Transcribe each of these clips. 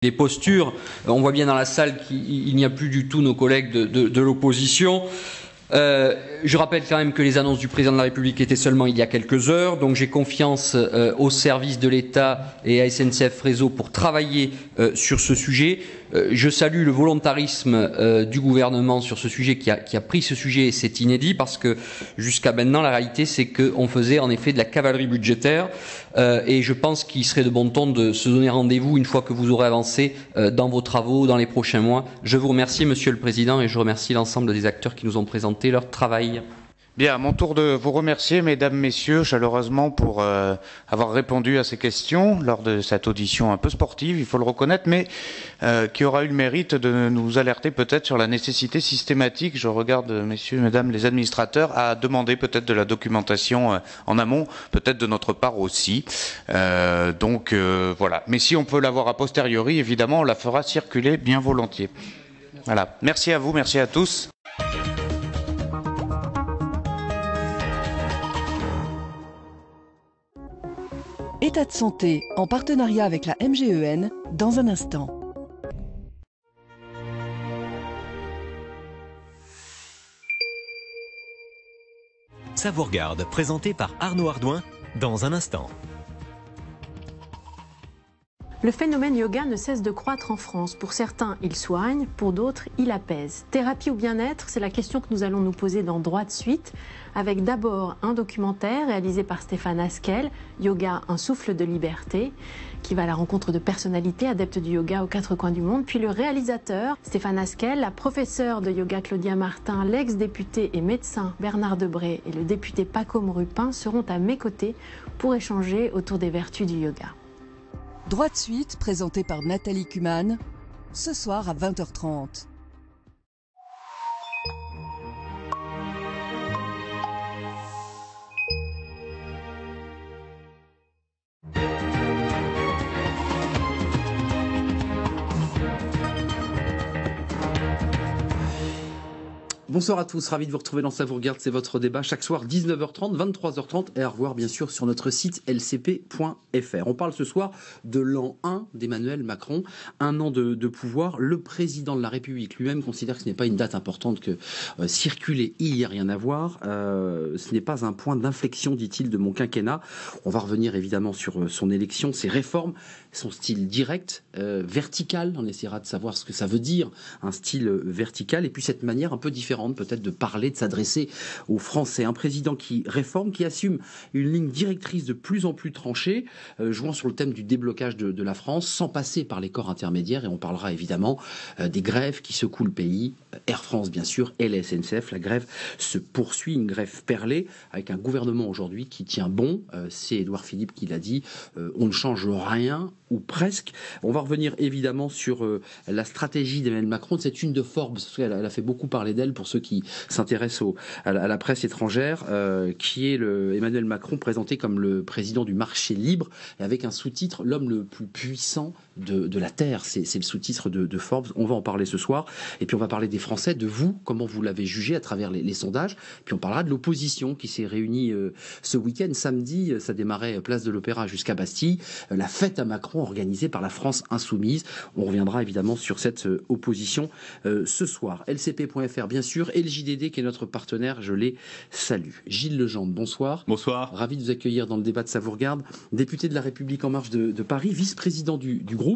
...des postures. On voit bien dans la salle qu'il n'y a plus du tout nos collègues de, l'opposition. Euh, je rappelle quand même que les annonces du président de la République étaient seulement il y a quelques heures, donc j'ai confiance euh, au aux services de l'État et à SNCF Réseau pour travailler euh, sur ce sujet. Euh, je salue le volontarisme euh, du gouvernement sur ce sujet, qui a, pris ce sujet, et c'est inédit, parce que jusqu'à maintenant, la réalité, c'est qu'on faisait en effet de la cavalerie budgétaire, euh, et je pense qu'il serait de bon ton de se donner rendez-vous une fois que vous aurez avancé dans vos travaux dans les prochains mois. Je vous remercie, Monsieur le Président, et je remercie l'ensemble des acteurs qui nous ont présenté leur travail. Bien, à mon tour de vous remercier, mesdames, messieurs, chaleureusement pour euh, avoir répondu à ces questions lors de cette audition un peu sportive, il faut le reconnaître, mais euh, qui aura eu le mérite de nous alerter peut-être sur la nécessité systématique, je regarde, messieurs, mesdames, les administrateurs, à demander peut-être de la documentation euh, en amont, peut-être de notre part aussi. donc voilà. Mais si on peut l'avoir a posteriori, évidemment, on la fera circuler bien volontiers. Voilà. Merci à vous, merci à tous. État de santé, en partenariat avec la MGEN, dans un instant. Savourgarde, présenté par Arnaud Ardouin, dans un instant. Le phénomène yoga ne cesse de croître en France. Pour certains, il soigne, pour d'autres, il apaise. Thérapie ou bien-être, c'est la question que nous allons nous poser dans Droit de suite, avec d'abord un documentaire réalisé par Stéphane Askel, Yoga, un souffle de liberté, qui va à la rencontre de personnalités adeptes du yoga aux quatre coins du monde, puis le réalisateur Stéphane Askel, la professeure de yoga Claudia Martin, l'ex-député et médecin Bernard Debré et le député Paco Rupin seront à mes côtés pour échanger autour des vertus du yoga. Droite suite, présenté par Nathalie Kuman, ce soir à 20h30. Bonsoir à tous, ravi de vous retrouver dans Ça regarde, c'est votre débat chaque soir 19h30, 23h30 et à revoir bien sûr sur notre site lcp.fr. On parle ce soir de l'an 1 d'Emmanuel Macron, un an de, pouvoir. Le président de la République lui-même considère que ce n'est pas une date importante que euh, circuler, il n'y a rien à voir. Euh, ce n'est pas un point d'inflexion, dit-il, de mon quinquennat. On va revenir évidemment sur euh, son élection, ses réformes, son style direct, euh, vertical. On essaiera de savoir ce que ça veut dire, un style euh, vertical. Et puis cette manière un peu différente, peut-être, de parler, de s'adresser aux Français. Un président qui réforme, qui assume une ligne directrice de plus en plus tranchée, euh, jouant sur le thème du déblocage de, la France, sans passer par les corps intermédiaires. Et on parlera évidemment des grèves qui secouent le pays. Air France, bien sûr, et la SNCF. La grève se poursuit, une grève perlée, avec un gouvernement aujourd'hui qui tient bon. C'est Édouard Philippe qui l'a dit. on ne change rien ou presque. On va revenir évidemment sur euh, la stratégie d'Emmanuel Macron. C'est une de Forbes, parce a fait beaucoup parler d'elle pour ceux qui s'intéressent à, à, la presse étrangère, euh, qui est le, Emmanuel Macron présenté comme le président du marché libre, avec un sous-titre L'homme le plus puissant de, la Terre. C'est le sous-titre de, Forbes. On va en parler ce soir. Et puis on va parler des Français, de vous, comment vous l'avez jugé à travers les, sondages. Puis on parlera de l'opposition qui s'est réunie euh, ce week-end, samedi. Euh, ça démarrait euh, place de l'Opéra jusqu'à Bastille. la fête à Macron organisée par la France insoumise. On reviendra évidemment sur cette opposition ce soir. LCP.fr, bien sûr, et le JDD qui est notre partenaire. Je les salue. Gilles Legendre, bonsoir. Bonsoir. Ravi de vous accueillir dans le débat de Savourgarde. Député de la République en marche de, Paris, vice-président du groupe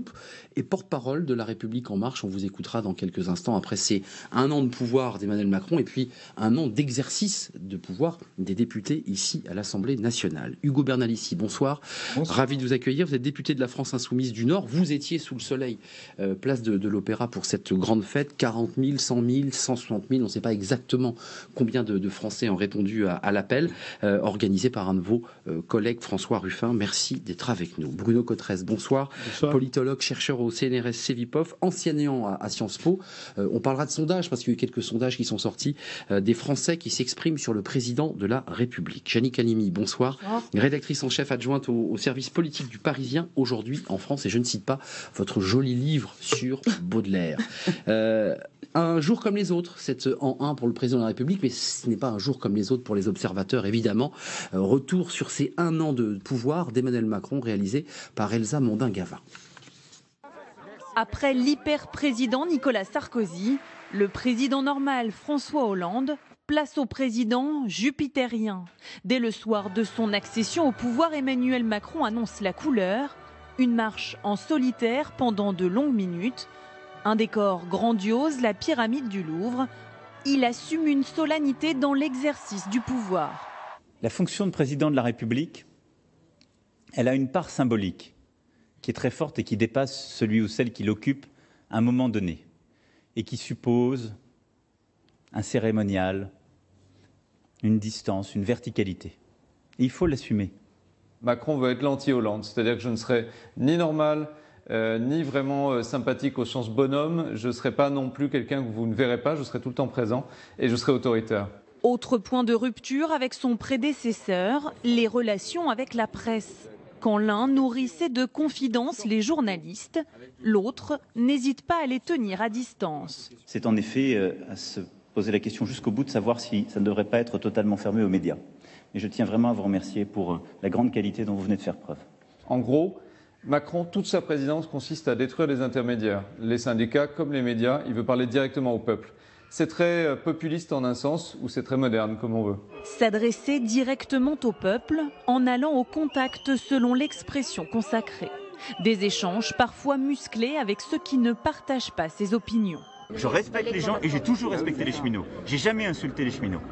et porte-parole de La République En Marche. On vous écoutera dans quelques instants après ces un an de pouvoir d'Emmanuel Macron et puis un an d'exercice de pouvoir des députés ici à l'Assemblée nationale. Hugo Bernal bonsoir. bonsoir. Ravi de vous accueillir. Vous êtes député de la France Insoumise du Nord. Vous étiez sous le soleil, euh, place de, l'Opéra pour cette grande fête. 40 000, 100 000, 160 000, on ne sait pas exactement combien de, Français ont répondu à, l'appel euh, organisé par un de vos euh, collègues, François Ruffin. Merci d'être avec nous. Bruno Cotresse, bonsoir. bonsoir chercheur au CNRS Sevipov, ancien néant à Sciences Po. Euh, on parlera de sondages parce qu'il y a eu quelques sondages qui sont sortis euh, des Français qui s'expriment sur le président de la République. Janik Alimi, bonsoir. Rédactrice en chef adjointe au, service politique du Parisien aujourd'hui en France. Et je ne cite pas votre joli livre sur Baudelaire. Euh, un jour comme les autres, c'est en un pour le président de la République, mais ce n'est pas un jour comme les autres pour les observateurs, évidemment. retour sur ces un an de pouvoir d'Emmanuel Macron réalisé par Elsa mondin après l'hyper-président Nicolas Sarkozy, le président normal François Hollande, place au président jupitérien. Dès le soir de son accession au pouvoir, Emmanuel Macron annonce la couleur, une marche en solitaire pendant de longues minutes, un décor grandiose, la pyramide du Louvre. Il assume une solennité dans l'exercice du pouvoir. La fonction de président de la République, elle a une part symbolique qui est très forte et qui dépasse celui ou celle qui l'occupe à un moment donné et qui suppose un cérémonial, une distance, une verticalité. il faut l'assumer. Macron veut être l'anti-Hollande, c'est-à-dire que je ne serai ni normal, euh, ni vraiment euh, sympathique au sens bonhomme. Je ne serai pas non plus quelqu'un que vous ne verrez pas, je serai tout le temps présent et je serai autoritaire. Autre point de rupture avec son prédécesseur, les relations avec la presse. Quand l'un nourrissait de confidences les journalistes, l'autre n'hésite pas à les tenir à distance. C'est en effet euh, à se poser la question jusqu'au bout de savoir si ça ne devrait pas être totalement fermé aux médias. Et je tiens vraiment à vous remercier pour euh, la grande qualité dont vous venez de faire preuve. En gros, Macron, toute sa présidence consiste à détruire les intermédiaires, les syndicats comme les médias. Il veut parler directement au peuple c'est très euh, populiste en un sens ou c'est très moderne comme on veut. S'adresser directement au peuple en allant au contact selon l'expression consacrée. Des échanges parfois musclés avec ceux qui ne partagent pas ses opinions. Je respecte les gens et j'ai toujours respecté les cheminots. J'ai jamais insulté les cheminots.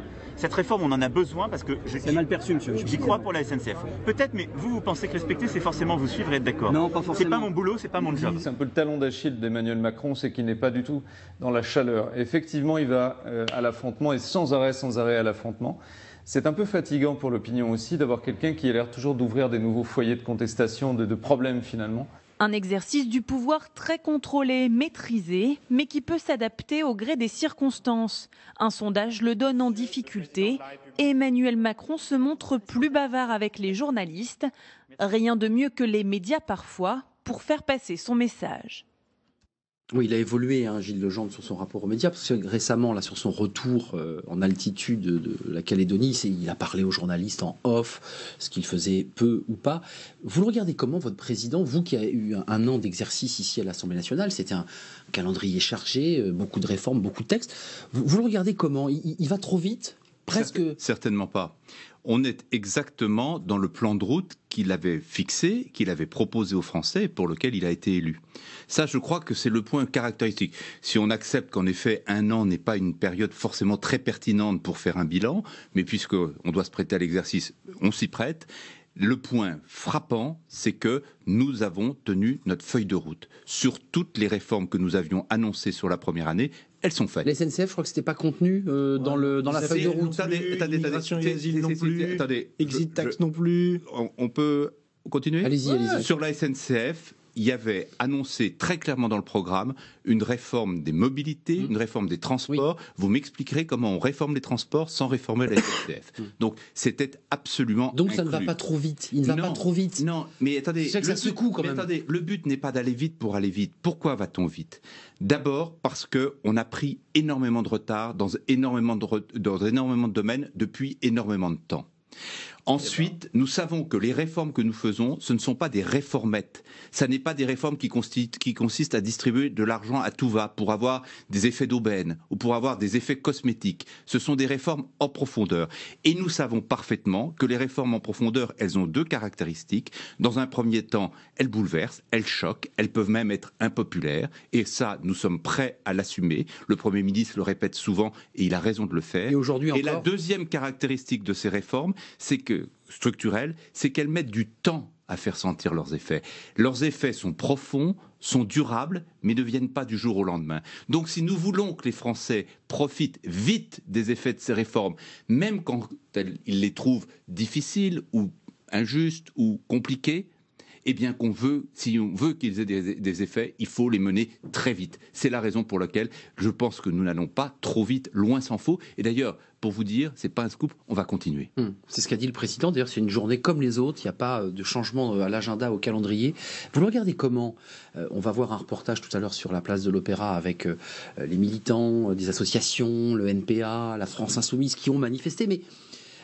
Cette réforme, on en a besoin parce que. C'est mal perçu, monsieur. J'y crois pour la SNCF. Peut-être, mais vous, vous pensez que respecter, c'est forcément vous suivre et être d'accord. Non, pas forcément. C'est pas mon boulot, c'est pas mon job. C'est un peu le talon d'Achille d'Emmanuel Macron, c'est qu'il n'est pas du tout dans la chaleur. Effectivement, il va euh, à l'affrontement et sans arrêt, sans arrêt à l'affrontement. C'est un peu fatigant pour l'opinion aussi d'avoir quelqu'un qui a l'air toujours d'ouvrir des nouveaux foyers de contestation, de problèmes finalement. Un exercice du pouvoir très contrôlé, maîtrisé, mais qui peut s'adapter au gré des circonstances. Un sondage le donne en difficulté. Emmanuel Macron se montre plus bavard avec les journalistes. Rien de mieux que les médias parfois pour faire passer son message. Oui, il a évolué, hein, Gilles Legendre, sur son rapport aux médias, parce que récemment, là, sur son retour euh, en altitude de la Calédonie, il a parlé aux journalistes en off, ce qu'il faisait peu ou pas. Vous le regardez comment, votre président, vous qui avez eu un, an d'exercice ici à l'Assemblée nationale, c'était un calendrier chargé, euh, beaucoup de réformes, beaucoup de textes, vous, le regardez comment il va trop vite Presque... Certainement pas on est exactement dans le plan de route qu'il avait fixé, qu'il avait proposé aux Français pour lequel il a été élu. Ça, je crois que c'est le point caractéristique. Si on accepte qu'en effet, un an n'est pas une période forcément très pertinente pour faire un bilan, mais puisqu'on doit se prêter à l'exercice, on s'y prête le point frappant, c'est que nous avons tenu notre feuille de route. Sur toutes les réformes que nous avions annoncées sur la première année, elles sont faites. La SNCF, je crois que n'était pas contenu euh, dans, le, dans la feuille de route. Attendez, attendez, attendez. Exit tax non plus. On, peut continuer Allez-y, allez-y. Sur la SNCF, il y avait annoncé très clairement dans le programme une réforme des mobilités, mmh. une réforme des transports. Vous m'expliquerez comment on réforme les transports sans réformer la SNCF. Mmh. Donc c'était absolument. Donc ça ne va pas trop vite. Il ne va pas trop vite. Non, mais attendez. ça secoue quand même. Attendez, le but n'est pas d'aller vite pour aller vite. Pourquoi va-t-on vite D'abord parce qu'on a pris énormément de retard dans énormément de domaines depuis énormément de temps. Ensuite, nous savons que les réformes que nous faisons, ce ne sont pas des réformettes. Ça n'est pas des réformes qui, qui consistent à distribuer de l'argent à tout va pour avoir des effets d'aubaine ou pour avoir des effets cosmétiques. Ce sont des réformes en profondeur. Et nous savons parfaitement que les réformes en profondeur, elles ont deux caractéristiques. Dans un premier temps, elles bouleversent, elles choquent, elles peuvent même être impopulaires. Et ça, nous sommes prêts à l'assumer. Le Premier ministre le répète souvent et il a raison de le faire. Et, aujourd'hui et la deuxième caractéristique de ces réformes, c'est que que structurelles, c'est qu'elles mettent du temps à faire sentir leurs effets. Leurs effets sont profonds, sont durables, mais ne viennent pas du jour au lendemain. Donc si nous voulons que les Français profitent vite des effets de ces réformes, même quand ils les trouvent difficiles ou injustes ou compliquées, eh bien qu'on veut, si on veut qu'ils aient des, effets, il faut les mener très vite. C'est la raison pour laquelle je pense que nous n'allons pas trop vite, loin s'en faut. Et d'ailleurs, pour vous dire, c'est pas un scoop, on va continuer. Hmm. C'est ce qu'a dit le président. D'ailleurs, c'est une journée comme les autres. Il n'y a pas euh, de changement euh, à l'agenda, au calendrier. Vous le regardez comment euh, On va voir un reportage tout à l'heure sur la place de l'Opéra avec les militants, des associations, le NPA, la France Insoumise qui ont manifesté. Mais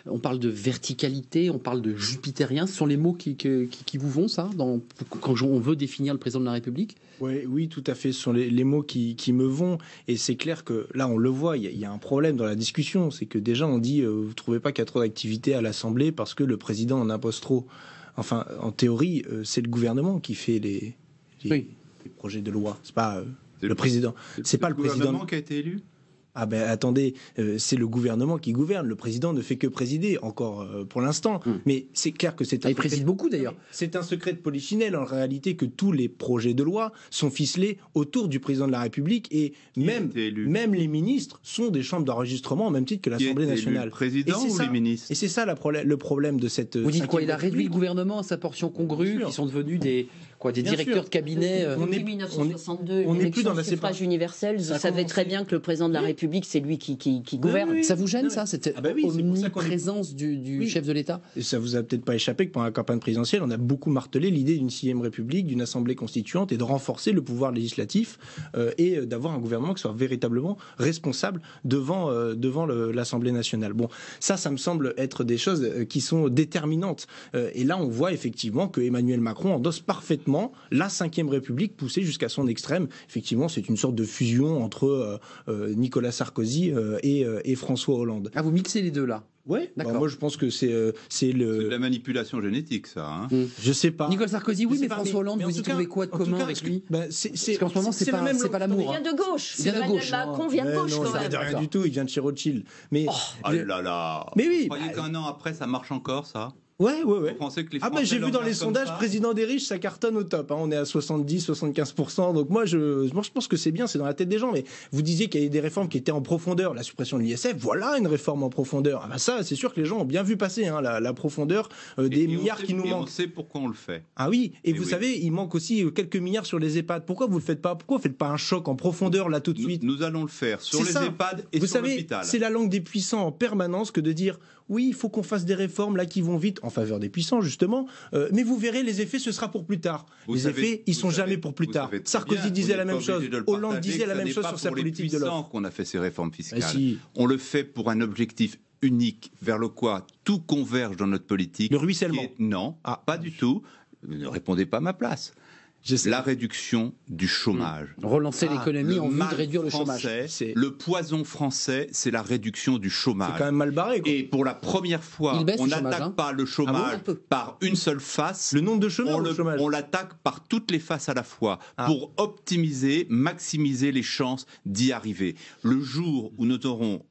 on parle de verticalité, on parle de jupitérien. Ce sont les mots qui, qui, vous vont, ça, dans, quand on veut définir le président de la République oui, oui, tout à fait. Ce sont les, mots qui, qui, me vont. Et c'est clair que là, on le voit, il y, a un problème dans la discussion. C'est que déjà, on dit, euh, vous ne trouvez pas qu'il y a trop d'activité à l'Assemblée parce que le président en impose trop. Enfin, en théorie, euh, c'est le gouvernement qui fait les, projets de loi. C'est pas euh, le, président. C'est pas le, le président. qui a été élu ah ben attendez, euh, c'est le gouvernement qui gouverne, le président ne fait que présider encore euh, pour l'instant, hmm. mais c'est clair que c'est un... Il préside beaucoup d'ailleurs. C'est un secret de polichinelle en réalité que tous les projets de loi sont ficelés autour du président de la République et même, même les ministres sont des chambres d'enregistrement en même titre que l'Assemblée nationale. et c'est ça le problème de cette... Euh, Vous dites quoi Il a réduit le gouvernement à sa portion congrue, qui sont devenus des quoi, des directeurs de cabinet. Euh, on est, 1962, on n'est plus dans la suffrage universel. Vous savez très bien que le président de la République, c'est lui qui, gouverne. ça vous gêne ça Cette ah bah omniprésence du, chef de l'État ça ça vous a peut-être pas échappé que pendant la campagne présidentielle, on a beaucoup martelé l'idée d'une sixième République, d'une assemblée constituante et de renforcer le pouvoir législatif euh, et d'avoir un gouvernement qui soit véritablement responsable devant euh, devant l'Assemblée nationale. Bon, ça, ça me semble être des choses qui sont déterminantes. et là, on voit effectivement que Emmanuel Macron endosse parfaitement complètement la Ve République poussée jusqu'à son extrême. Effectivement, c'est une sorte de fusion entre euh, euh, Nicolas Sarkozy euh, et, François Hollande. Ah, vous mixez les deux là Ouais, bah, moi, je pense que c'est c'est le. de la manipulation génétique, ça. Je hein. ne hmm. Je sais pas. Nicolas Sarkozy, oui, mais, François Hollande, vous y trouvez quoi de commun avec lui bah, c'est, Parce qu'en ce moment, c'est, pas, la c'est pas l'amour. Il vient de gauche. Il vient de gauche. vient de gauche, quand même. rien du tout. Il vient de chez Rothschild. Mais. Oh, là là. Mais oui. Vous croyez qu'un an après, ça marche encore, ça Ouais, ouais, ouais. que les ah, bah j'ai vu dans les sondages, président des riches, ça cartonne au top. Hein. On est à 70-75%. Donc moi, je, je pense que c'est bien, c'est dans la tête des gens. Mais vous disiez qu'il y avait des réformes qui étaient en profondeur. La suppression de l'ISF, voilà une réforme en profondeur. Ah bah ça, c'est sûr que les gens ont bien vu passer hein, la, profondeur euh, des milliards qui nous et manquent. On sait pourquoi on le fait. Ah oui, et vous savez, il manque aussi euh, quelques milliards sur les EHPAD. Pourquoi vous le faites pas Pourquoi vous faites pas un choc en profondeur là tout de suite nous, allons le faire sur les EHPAD et sur l'hôpital. Vous savez, c'est la langue des puissants en permanence que de dire oui, il faut qu'on fasse des réformes là qui vont vite en faveur des puissants justement, euh, mais vous verrez les effets ce sera pour plus tard. les effets ils sont jamais pour plus tard. Sarkozy disait la même chose, Hollande disait la même chose sur sa politique de l'offre. qu'on a fait ces réformes ah, fiscales. On le fait pour un objectif unique vers le quoi tout converge dans notre politique. Le ruissellement. non, ah. pas du tout. Ne répondez pas à ma place la réduction du chômage. Mm. Relancer ah, l'économie en vue de réduire le chômage. Le poison français, c'est la réduction du chômage. C'est quand même mal barré. Et pour la première fois, on n'attaque hein. pas le ah chômage par une seule face. Le nombre de chômeurs On l'attaque par toutes les faces à la fois ah. pour optimiser, maximiser les chances d'y arriver. Le jour où nous aurons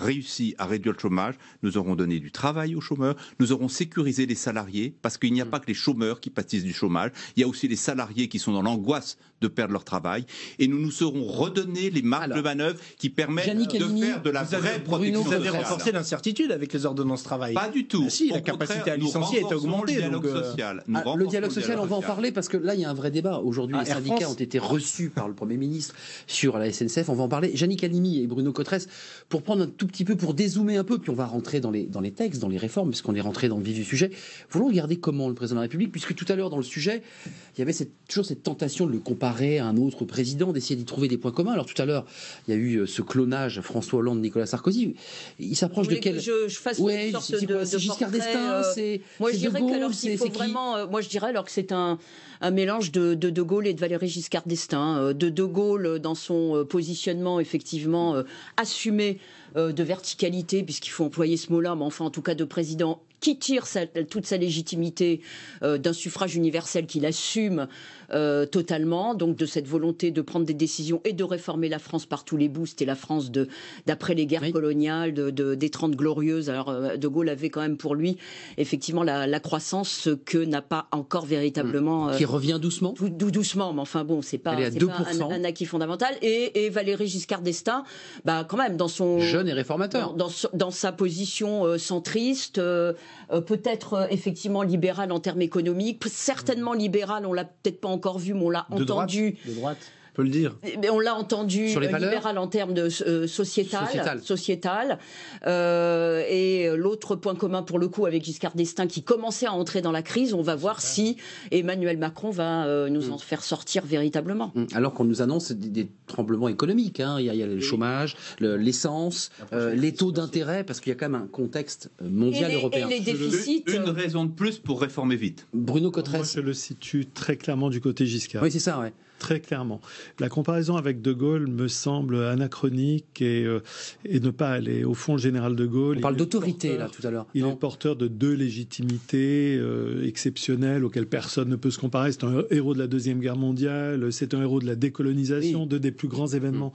réussi à réduire le chômage, nous aurons donné du travail aux chômeurs, nous aurons sécurisé les salariés, parce qu'il n'y a mm. pas que les chômeurs qui pâtissent du chômage, il y a aussi les salariés qui sont dans l'angoisse de perdre leur travail. Et nous nous serons redonnés les marques de manœuvre qui permettent de faire de la vraie protection. Vous avez renforcé l'incertitude avec les ordonnances travail. Pas du tout. Ah si, la capacité à licencier est augmentée. Euh, ah, le dialogue social. le dialogue social, on va en parler parce que là, il y a un vrai débat. Aujourd'hui, ah, les syndicats ont été reçus par le Premier ministre sur la SNCF. On va en parler. Jannick Alimi et Bruno Cotresse, pour prendre un tout petit peu, pour dézoomer un peu, puis on va rentrer dans les, dans les textes, dans les réformes, puisqu'on est rentré dans le vif du sujet. Voulons regarder comment le président de la République, puisque tout à l'heure, dans le sujet, il y avait cette, toujours cette tentation de le comparer comparer un autre président, d'essayer d'y trouver des points communs. Alors tout à l'heure, il y a eu euh, ce clonage François Hollande, Nicolas Sarkozy. Il s'approche de quel je, je, fasse une sorte de, Giscard d'Estaing, euh, c'est moi je dirais Gaulle, vraiment, euh, moi je dirais alors que c'est un, mélange de, de, Gaulle et de Valéry Giscard d'Estaing, de De Gaulle dans son positionnement effectivement assumé de verticalité puisqu'il faut employer ce mot-là, mais enfin en tout cas de président qui tire toute sa légitimité d'un suffrage universel qu'il assume euh, totalement, donc de cette volonté de prendre des décisions et de réformer la France par tous les bouts. C'était la France d'après les guerres coloniales, de, des Trente Glorieuses. Alors euh, De Gaulle avait quand même pour lui effectivement la, croissance, que n'a pas encore véritablement. Hmm. Euh, Qui revient doucement. Dou doucement, mais enfin bon, c'est pas, pas un, acquis fondamental. Et, et Valéry Giscard d'Estaing, bah quand même dans son jeune et réformateur, dans, dans sa position centriste, peut-être effectivement libérale en termes économiques, certainement libérale, on l'a peut-être pas encore vu, mais on l'a entendu. Droite, de droite peut le dire. Eh ben, on l'a entendu Sur les euh, libéral en termes de euh, sociétal, euh, et l'autre point commun pour le coup avec Giscard d'Estaing qui commençait à entrer dans la crise, on va voir si Emmanuel Macron va nous mm. en faire sortir véritablement. Mm. Alors qu'on nous annonce des, tremblements économiques, hein. il, y a, le chômage, l'essence, les taux d'intérêt, parce qu'il y a quand même un contexte mondial européen. Et les déficits. Une raison de plus pour réformer vite. Bruno Cotres. je le situe très clairement du côté Giscard. Oui, c'est ça, ouais très clairement. La comparaison avec De Gaulle me semble anachronique et, euh, et ne pas aller. Au fond, le général De Gaulle. On parle d'autorité, là, tout à l'heure. Il est porteur de deux légitimités euh, exceptionnelles auxquelles personne ne peut se comparer. C'est un héros de la Deuxième Guerre mondiale, c'est un héros de la décolonisation, de deux des plus grands événements. Mm.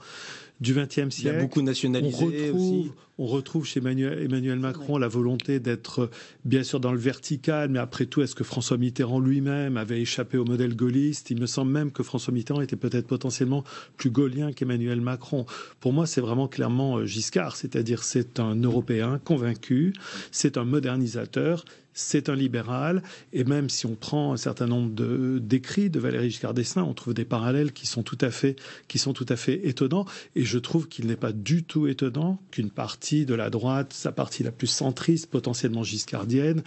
du XXe siècle. Il y a beaucoup nationalisé on retrouve, aussi. On retrouve chez Emmanuel, Macron la volonté d'être, euh, bien sûr, dans le vertical, mais après tout, est-ce que François Mitterrand lui-même avait échappé au modèle gaulliste Il me semble même que François Mitterrand était peut-être potentiellement plus gaullien qu'Emmanuel Macron. Pour moi, c'est vraiment clairement euh, Giscard, c'est-à-dire c'est un Européen convaincu, c'est un modernisateur, c'est un libéral. Et même si on prend un certain nombre de, d'écrits de Valéry Giscard d'Estaing, on trouve des parallèles qui sont tout à fait, qui sont tout à fait étonnants. Et je trouve qu'il n'est pas du tout étonnant qu'une partie de la droite, sa partie la plus centriste, potentiellement giscardienne,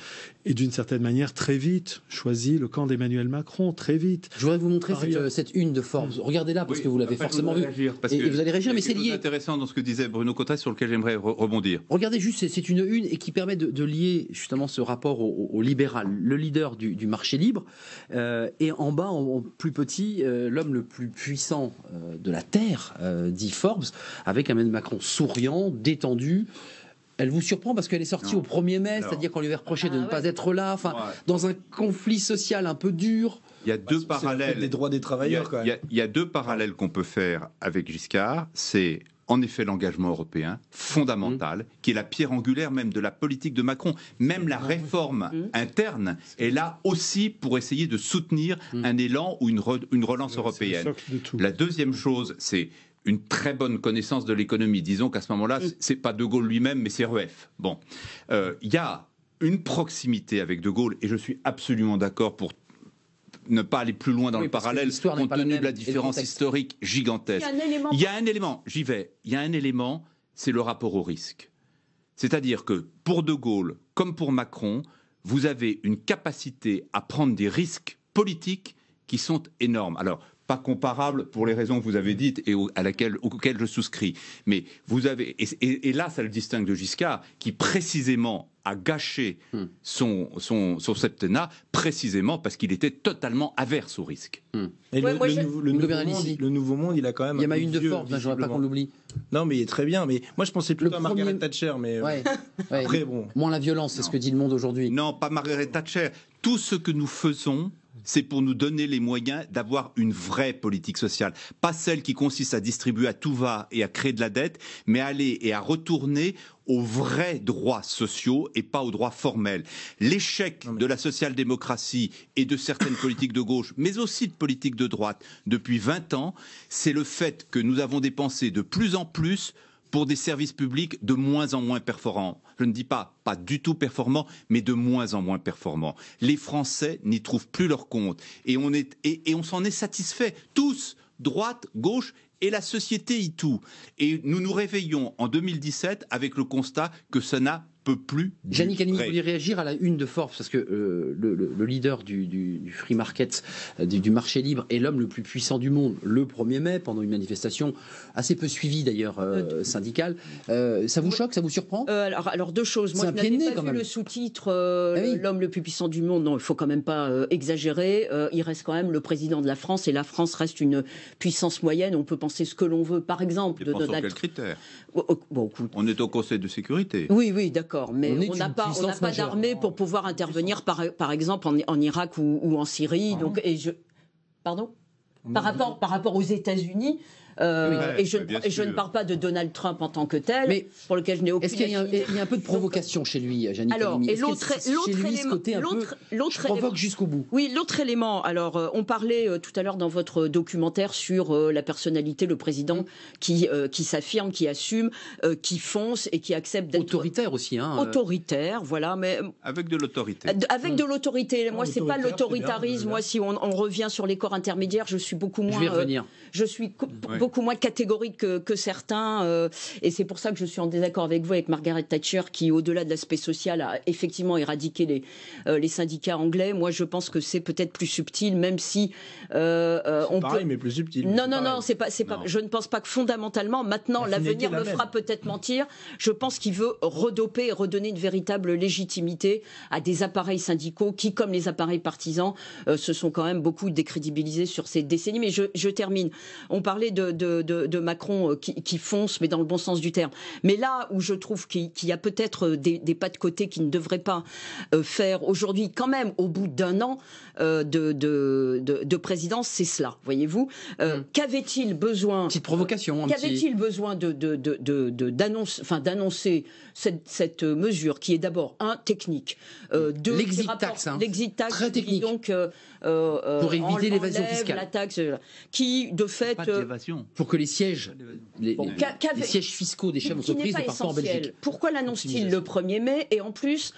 ait d'une certaine manière très vite choisi le camp d'Emmanuel Macron, très vite. Je voudrais vous montrer cette, une de Forbes. Regardez-la parce que vous l'avez forcément vue. Et, vous allez réagir, mais c'est lié. intéressant dans ce que disait Bruno Cotta sur lequel j'aimerais rebondir. Regardez juste, c'est une une et qui permet de lier justement ce rapport au, libéral, le leader du, marché libre, euh, et en bas, en, plus petit, euh, l'homme le plus puissant euh, de la Terre, dit Forbes, avec un Macron souriant, détendu. Elle vous surprend parce qu'elle est sortie au 1er mai, c'est-à-dire qu'on lui avait reproché de ne ah pas être là, enfin, dans un conflit social un peu dur. Il y a deux parallèles. Des droits des travailleurs. il y a deux parallèles qu'on peut faire avec Giscard. C'est en effet l'engagement européen fondamental, mmh. qui est la pierre angulaire même de la politique de Macron. Même la réforme mmh. interne est là aussi pour essayer de soutenir mmh. un élan ou une, relance européenne. la deuxième chose, c'est une très bonne connaissance de l'économie. Disons qu'à ce moment-là, c'est pas De Gaulle lui-même, mais c'est REF. Bon, euh, il y a une proximité avec De Gaulle, et je suis absolument d'accord pour ne pas aller plus loin dans le parallèle, compte tenu de la différence historique gigantesque. Il y a un élément, j'y vais, il y a un élément, c'est le rapport au risque. C'est-à-dire que pour De Gaulle, comme pour Macron, vous avez une capacité à prendre des risques politiques qui sont énormes. Alors, pas comparable pour les raisons que vous avez dites et à laquelle, auxquelles je souscris. Mais vous avez, et, là, ça le distingue de Giscard, qui précisément a gâché hmm. son, son, septennat, précisément parce qu'il était totalement averse au risque. le, nouveau, monde, il a quand même. Il y a une de force, je ne pas qu'on l'oublie. Non, mais il est très bien. Mais moi, je pensais plus à Margaret Thatcher, mais euh, bon. Moins la violence, c'est ce que dit le monde aujourd'hui. Non, pas Margaret Thatcher. Tout ce que nous faisons c'est pour nous donner les moyens d'avoir une vraie politique sociale. Pas celle qui consiste à distribuer à tout va et à créer de la dette, mais aller et à retourner aux vrais droits sociaux et pas aux droits formels. L'échec de la social-démocratie et de certaines politiques de gauche, mais aussi de politiques de droite depuis 20 ans, c'est le fait que nous avons dépensé de plus en plus pour des services publics de moins en moins performants je ne dis pas pas du tout performant, mais de moins en moins performant. Les Français n'y trouvent plus leur compte. Et on, et, on s'en est satisfait, tous, droite, gauche et la société y tout. Et nous nous réveillons en 2017 avec le constat que ça n'a peut plus. Yannick vous voulez réagir à la une de Forbes parce que euh, le, leader du, free market, euh, du, marché libre, est l'homme le plus puissant du monde le 1er mai pendant une manifestation assez peu suivie d'ailleurs euh, syndicale. ça vous choque Ça vous surprend alors, alors deux choses. Moi, je n'avais pas vu le sous-titre ah l'homme le plus puissant du monde. Non, il faut quand même pas exagérer. il reste quand même le président de la France et la France reste une puissance moyenne. On peut penser ce que l'on veut, par exemple. de, Donald... quels critères oh, oh, On est au Conseil de sécurité. Oui, oui, d'accord mais on n'a pas, pas d'armée pour pouvoir intervenir, par, par exemple, en, Irak ou, en Syrie. Donc, et je... Pardon par rapport, par rapport aux États-Unis, euh, et, je, je, ne parle pas de Donald Trump en tant que tel, mais pour lequel je n'ai aucune. Est-ce qu'il y, a un peu de provocation chez lui, Janine Alors, et l'autre élément, l'autre provoque jusqu'au bout. Oui, l'autre élément. Alors, euh, on parlait euh, tout à l'heure dans votre documentaire sur la personnalité, le président qui qui s'affirme, qui assume, qui fonce et qui accepte d'être autoritaire aussi. Hein, autoritaire, voilà, mais avec de l'autorité. Avec de l'autorité. Moi, c'est pas l'autoritarisme. Moi, si on, revient sur les corps intermédiaires, je suis beaucoup moins. Je vais revenir. je suis beaucoup moins catégorique que, certains. Euh, et c'est pour ça que je suis en désaccord avec vous, avec Margaret Thatcher, qui, au-delà de l'aspect social, a effectivement éradiqué les, euh, les syndicats anglais. Moi, je pense que c'est peut-être plus subtil, même si euh, on pareil, mais plus subtil. Non, non, non, c'est pas, pas. Je ne pense pas que fondamentalement, maintenant, l'avenir me fera peut-être mentir. Je pense qu'il veut redoper, redonner une véritable légitimité à des appareils syndicaux qui, comme les appareils partisans, se sont quand même beaucoup décrédibilisés sur ces décennies. Mais je termine. On parlait de, de, Macron euh, qui, fonce, mais dans le bon sens du terme. Mais là où je trouve qu'il y a peut-être des, pas de côté qui ne devrait pas euh, faire aujourd'hui, quand même, au bout d'un an euh, de, présidence, c'est cela, voyez-vous. Mm. Qu'avait-il besoin Petite provocation. Qu'avait-il besoin d'annoncer enfin, cette, cette, mesure qui est d'abord, un, technique, de deux, l'exit tax, hein. très technique. donc euh, euh, pour éviter l'évasion fiscale. La taxe, euh, qui, de fait. pour que les sièges, les, sièges fiscaux des chefs d'entreprise ne partent pas en Belgique. Pourquoi l'annonce-t-il le 1er mai Et en plus,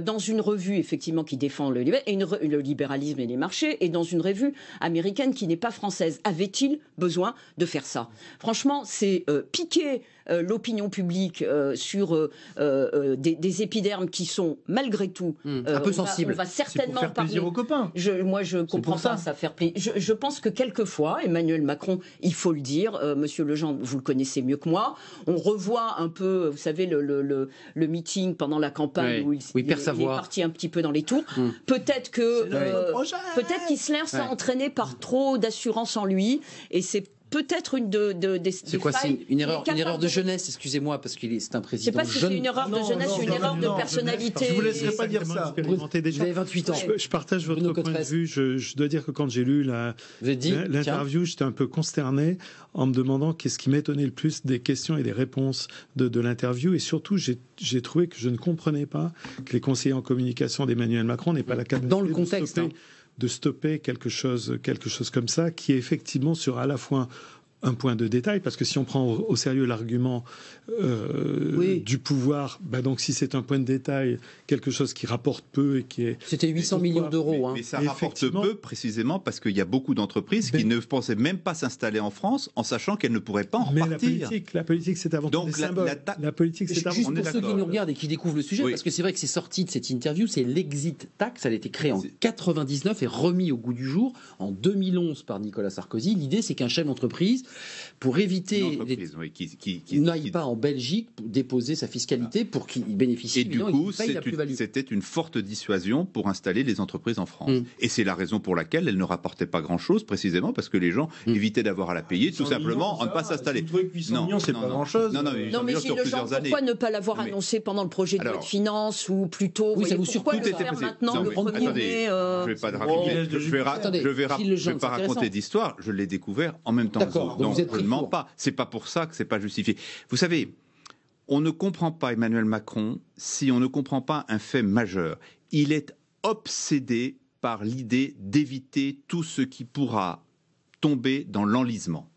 dans une revue, effectivement, qui défend le, et le libéralisme et les marchés, et dans une revue américaine qui n'est pas française, avait-il besoin de faire ça Franchement, c'est piqué euh, l'opinion publique euh, sur euh, des, épidermes qui sont malgré tout hmm. un peu sensibles. On va, certainement pour faire aux copains. Je, moi, je comprends pas ça. ça faire plaisir. Je, pense que quelquefois, Emmanuel Macron, il faut le dire, Monsieur Lejean, vous le connaissez mieux que moi. On revoit un peu, vous savez, le, le, le, meeting pendant la campagne où il, est parti un petit peu dans les tours. Hmm. Peut-être que, peut-être qu'Isler s'est entraîné par trop d'assurance en lui, et c'est peut-être une de, de des. C'est quoi C'est une, erreur, une erreur de, jeunesse, excusez-moi, parce qu'il c'est un président jeune. Je pas si c'est une erreur de jeunesse, une erreur de personnalité. Je ne vous laisserai pas dire ça. Vous avez 28 ans. Je, partage votre point de vue. Je, dois dire que quand j'ai lu l'interview, j'étais un peu consterné en me demandant qu'est-ce qui m'étonnait le plus des questions et des réponses de, l'interview, et surtout j'ai trouvé que je ne comprenais pas que les conseillers en communication d'Emmanuel Macron n'aient pas la capacité dans le contexte. Hein de stopper quelque chose, quelque chose comme ça, qui est effectivement sur à la fois un point de détail, parce que si on prend au, sérieux l'argument euh, du pouvoir, bah donc si c'est un point de détail, quelque chose qui rapporte peu et qui est... C'était 800 millions d'euros. Hein. Mais, ça rapporte peu précisément parce qu'il y a beaucoup d'entreprises qui ben ne pensaient même pas s'installer en France en sachant qu'elles ne pourraient pas en mais La politique, c'est avant tout la, politique, c'est avant Juste pour ceux qui nous regardent et qui découvrent le sujet, parce que c'est vrai que c'est sorti de cette interview, c'est l'exit tax, elle a été créée en 99 et remis au goût du jour en 2011 par Nicolas Sarkozy. L'idée, c'est qu'un chef d'entreprise pour éviter les... qui, n'aille pas en Belgique déposer sa fiscalité pour qu'il ah. bénéficie. Et du coup, c'était une, forte dissuasion pour installer les entreprises en France. Hmm. Et c'est la raison pour laquelle elle ne rapportait pas grand-chose, précisément parce que les gens hmm. évitaient d'avoir à la payer, tout simplement, en ne pas s'installer. Non, c'est pas grand-chose. Non, mais, le pourquoi ne pas l'avoir annoncé pendant le projet de loi de finances ou plutôt tôt Pourquoi ça vous maintenant Je premier euh, Je vais pas raconter d'histoire. Je l'ai découvert en même temps vous ne mens pas. C'est pas pour ça que c'est pas justifié. Vous savez, on ne comprend pas Emmanuel Macron si on ne comprend pas un fait majeur. Il est obsédé par l'idée d'éviter tout ce qui pourra tomber dans l'enlisement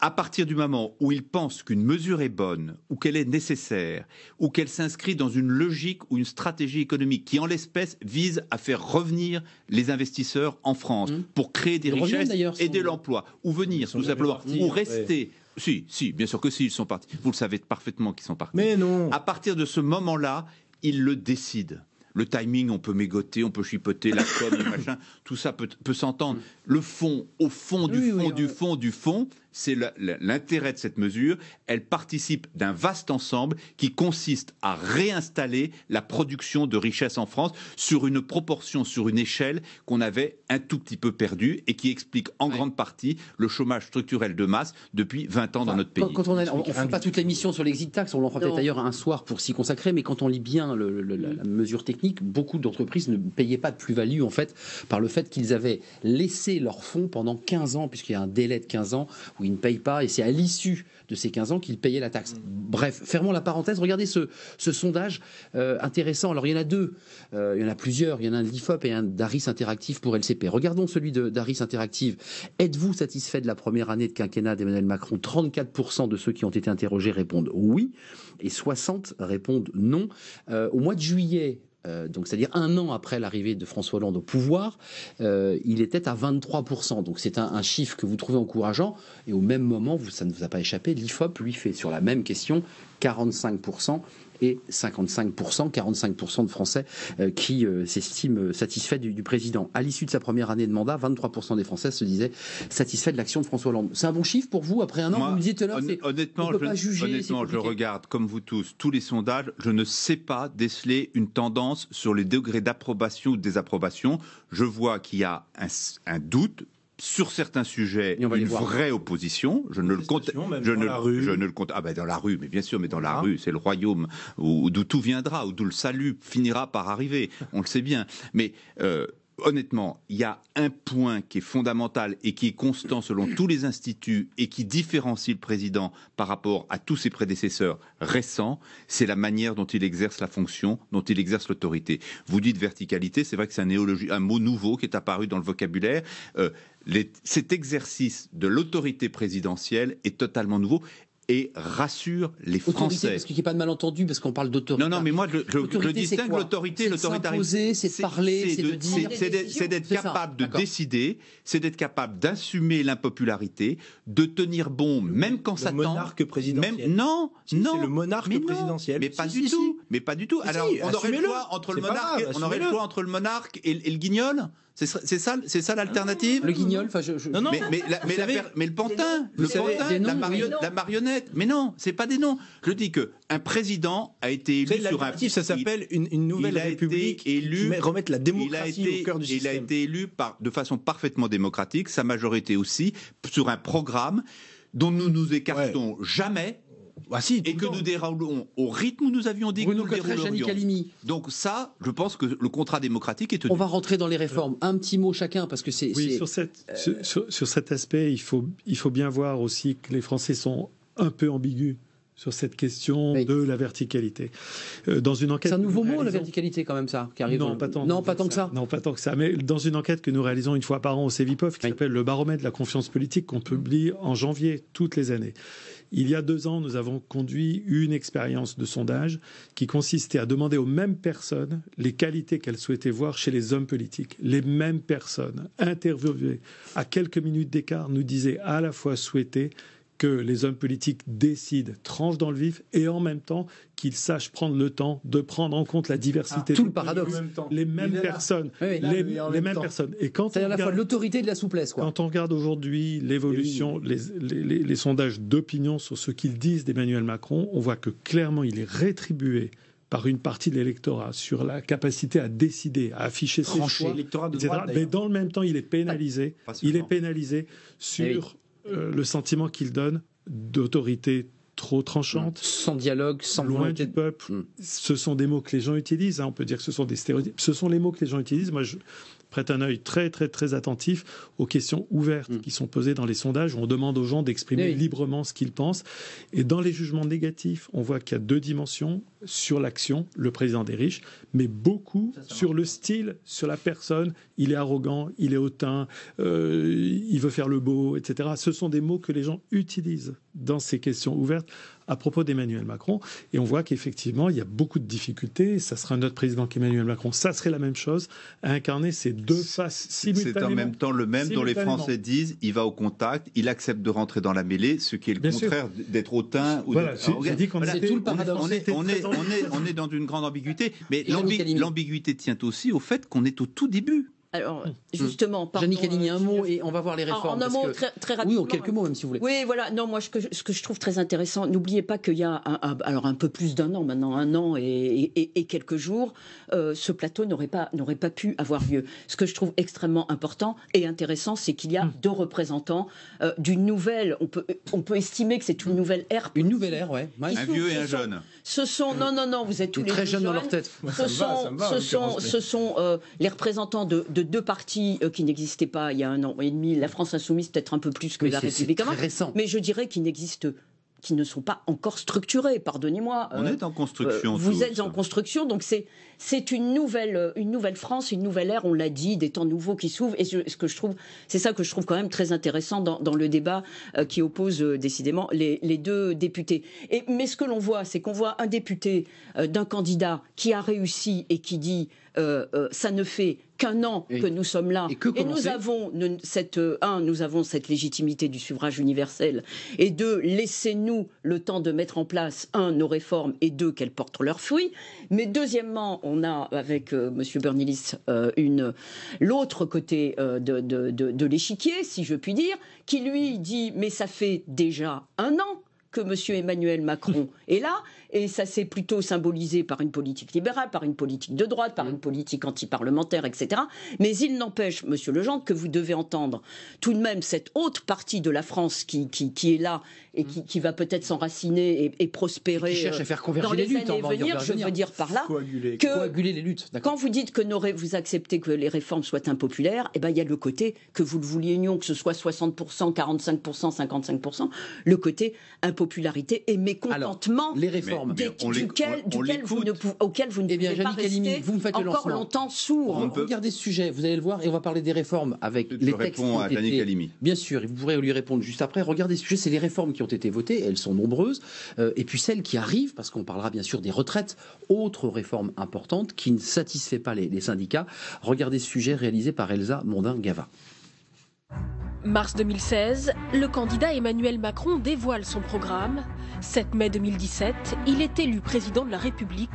à partir du moment où ils pensent qu'une mesure est bonne, ou qu'elle est nécessaire, ou qu'elle s'inscrit dans une logique ou une stratégie économique qui, en l'espèce, vise à faire revenir les investisseurs en France mmh. pour créer des richesses et de l'emploi, ou venir tout simplement, ou rester. Si, si, bien sûr que si, ils sont partis. Vous le savez parfaitement qu'ils sont partis. Mais non. À partir de ce moment-là, ils le décident. Le timing, on peut mégoter, on peut chipoter la le machin, tout ça peut, s'entendre. Le fond, au fond du fond du fond du fond, c'est l'intérêt de cette mesure. Elle participe d'un vaste ensemble qui consiste à réinstaller la production de richesses en France sur une proportion, sur une échelle qu'on avait un tout petit peu perdue et qui explique en grande partie le chômage structurel de masse depuis 20 ans dans notre pays. on ne fait pas toute l'émission sur l'exit tax, on l'en fera peut-être d'ailleurs un soir pour s'y consacrer, mais quand on lit bien la, mesure technique, beaucoup d'entreprises ne payaient pas de plus-value en fait par le fait qu'ils avaient laissé leurs fonds pendant 15 ans, puisqu'il y a un délai de 15 ans où il ne paye pas, et c'est à l'issue de ces 15 ans qu'il payait la taxe. Mm. Bref, fermons la parenthèse, regardez ce, sondage euh, intéressant. Alors il y en a deux, euh, il y en a plusieurs, il y en a un de l'IFOP et un d'Aris Interactif pour LCP. Regardons celui d'Aris Interactive. Êtes-vous satisfait de la première année de quinquennat d'Emmanuel Macron 34% de ceux qui ont été interrogés répondent oui, et 60 répondent non. Euh, au mois de juillet, euh, donc c'est-à-dire un an après l'arrivée de François Hollande au pouvoir, euh, il était à 23%. Donc c'est un, chiffre que vous trouvez encourageant. Et au même moment, ça ne vous a pas échappé, l'IFOP lui fait sur la même question 45% et 55%, 45% de Français euh, qui euh, s'estiment euh, satisfaits du, président. À l'issue de sa première année de mandat, 23% des Français se disaient satisfaits de l'action de François Hollande. C'est un bon chiffre pour vous après un an Vous me disiez honnêtement, je, pas juger, honnêtement je regarde comme vous tous tous les sondages, je ne sais pas déceler une tendance sur les degrés d'approbation ou de désapprobation. Je vois qu'il y a un doute sur certains sujets une vraie opposition. Je ne le compte, je ne, je ne le compte. Ah ben dans la rue, mais bien sûr, mais dans la ah. rue, c'est le royaume d'où tout viendra, d'où le salut finira par arriver. On le sait bien, mais euh, honnêtement, il y a un point qui est fondamental et qui est constant selon tous les instituts et qui différencie le président par rapport à tous ses prédécesseurs récents, c'est la manière dont il exerce la fonction, dont il exerce l'autorité. Vous dites verticalité, c'est vrai que c'est un, un mot nouveau qui est apparu dans le vocabulaire. Euh, cet exercice de l'autorité présidentielle est totalement nouveau et rassure les autorité, Français. Parce qu'il n'y a pas de malentendu, parce qu'on parle d'autorité. Non, non, mais moi, je, je distingue l'autorité, l'autoritarisme. C'est de parler, c'est de, dire. C'est d'être capable de décider, c'est d'être capable d'assumer l'impopularité, de tenir bon, même quand le ça monarque présidentiel. Même, non, non. C'est le monarque mais présidentiel. Mais pas du tout. Mais pas du tout. Alors, on aurait le choix entre le on aurait le choix entre le monarque et le guignol. C'est ça, c'est ça l'alternative. Le guignol, enfin, je, Non, non, mais, la, mais, le pantin, le savez, la, marionnette. Mais non, c'est pas des noms. Je dis que un président a été élu sur un. Ça s'appelle une, nouvelle il a république. Été élu, remettre la démocratie il a été, au cœur du système. Il a été élu par, de façon parfaitement démocratique, sa majorité aussi, sur un programme dont nous nous écartons jamais ah et que nous déroulons au rythme où nous avions dit de que nous Donc ça, je pense que le contrat démocratique est tenu. On va rentrer dans les réformes. Un petit mot chacun, parce que c'est... Oui, euh, sur, cet aspect, il il faut bien voir aussi que les Français sont un peu ambigus sur cette question de la verticalité. Euh, dans une enquête, c'est un nouveau mot la verticalité quand même ça qui arrive. Non, pas tant. que, ça. Non, pas tant que ça. Mais dans une enquête que nous réalisons une fois par an au CEVIPOF, qui s'appelle le baromètre de la confiance politique, qu'on publie en janvier toutes les années. Il y a deux ans, nous avons conduit une expérience de sondage qui consistait à demander aux mêmes personnes les qualités qu'elles souhaitaient voir chez les hommes politiques. Les mêmes personnes interviewées à quelques minutes d'écart nous disaient à la fois souhaiter que les hommes politiques décident, tranchent dans le vif, et en même temps qu'ils sachent prendre le temps de prendre en compte la diversité. des ah, tout le paradoxe. Les mêmes personnes. les, mêmes personnes. Et quand C'est-à-dire la fois l'autorité de la souplesse. Quand on regarde aujourd'hui l'évolution, les, sondages d'opinion sur ce qu'ils disent d'Emmanuel Macron, on voit que clairement il est rétribué par une partie de l'électorat sur la capacité à décider, à afficher ses choix, mais dans le même temps, il est pénalisé. il est pénalisé eh sur euh, le sentiment qu'il donne d'autorité trop tranchante. Mmh. Sans dialogue, sans loin du peuple. Mmh. Ce sont des mots que les gens utilisent. Hein, on peut dire que ce sont des stéréotypes. Ce sont les mots que les gens utilisent. Moi, je prête un œil très, très, très attentif aux questions ouvertes mmh. qui sont posées dans les sondages. Où on demande aux gens d'exprimer librement ce qu'ils pensent. Et dans les jugements négatifs, on voit qu'il y a deux dimensions sur l'action, le président des riches, mais beaucoup sur le style, sur la personne. Il est arrogant, il est hautain, euh, il veut faire le beau, etc. Ce sont des mots que les gens utilisent dans ces questions ouvertes à propos d'Emmanuel Macron. Et on voit qu'effectivement, il y a beaucoup de difficultés. Ça sera un autre président qu'Emmanuel Macron. Ça serait la même chose incarner ces deux faces simultanément. C'est en même temps le même dont les Français disent il va au contact, il accepte de rentrer dans la mêlée, ce qui est le contraire d'être hautain ou voilà, On, on est, dans une grande ambiguïté, mais l'ambiguïté tient aussi au fait qu'on est au tout début alors, hmm. justement, hmm. pardon, Jannick a euh, un mot et on va voir les réformes. En, un mot, très, rapidement. Oui, en quelques mots, même si vous voulez. Oui, voilà. Non, moi, ce que, je trouve très intéressant, n'oubliez pas qu'il y a un, alors un peu plus d'un an maintenant, un an et, quelques jours, euh, ce plateau n'aurait pas, n'aurait pas pu avoir lieu. Ce que je trouve extrêmement important et intéressant, c'est qu'il y a hmm. deux représentants euh, d'une nouvelle, on peut, on peut estimer que c'est une nouvelle ère. Une nouvelle ère, ouais. Un vieux et un jeune. ce sont, non, non, non, vous êtes tous les très jeunes dans leur tête. Ce sont, ce sont, les représentants de deux partis euh, qui n'existaient pas il y a un an et demi, la France insoumise peut-être un peu plus que la République. récent. Mais je dirais qu'ils n'existent qui ne sont pas encore structurés, pardonnez-moi. On euh, est en construction. Euh, vous êtes en construction, donc c'est c'est euh, une nouvelle, France, une nouvelle ère, on l'a dit, des temps nouveaux qui s'ouvrent. Et ce que je trouve, c'est ça que je trouve quand même très intéressant dans, le débat euh, qui oppose euh, décidément les, deux députés. mais ce que l'on voit, c'est qu'on voit un député d'un candidat qui a réussi et qui dit ça ne fait qu'un an que nous sommes là. Et, que nous avons cette, un, nous avons cette légitimité du suffrage universel. Et deux, laissez-nous le temps de mettre en place, un, nos réformes, et deux, qu'elles portent leurs fruits. Mais deuxièmement, on a avec euh, M. Bernilis euh, l'autre côté euh, de l'échiquier, si je puis dire, qui lui dit mais ça fait déjà un an que M. Emmanuel Macron est là et ça s'est plutôt symbolisé par une politique libérale, par une politique de droite, par une politique antiparlementaire, etc. Mais il n'empêche, Monsieur Legendre, que vous devez entendre tout de même cette haute partie de la France qui, qui, est là et qui, va peut-être s'enraciner et, prospérer. cherche à faire converger euh, les, luttes. Hein, années en venir, je veux dire par là que les luttes. Quand vous dites que vous acceptez que les réformes soient impopulaires, eh ben il y a le côté que vous le vouliez non, que ce soit 60%, 45%, 55%, le côté impopularité et mécontentement. Alors, les réformes vous ne auquel vous ne eh bien, pouvez pas rester vous me faites encore hein. longtemps sourd. On peut... Regardez ce sujet, vous allez le voir, et on va parler des réformes avec les textes. Bien sûr, et vous pourrez lui répondre juste après. Regardez ce sujet, c'est les réformes qui ont été votées, elles sont nombreuses, euh, et puis celles qui arrivent, parce qu'on parlera bien sûr des retraites, autre réforme importante qui ne satisfait pas les, les syndicats. Regardez ce sujet réalisé par Elsa Mondin-Gava. Mars 2016, le candidat Emmanuel Macron dévoile son programme. 7 mai 2017, il est élu président de la République.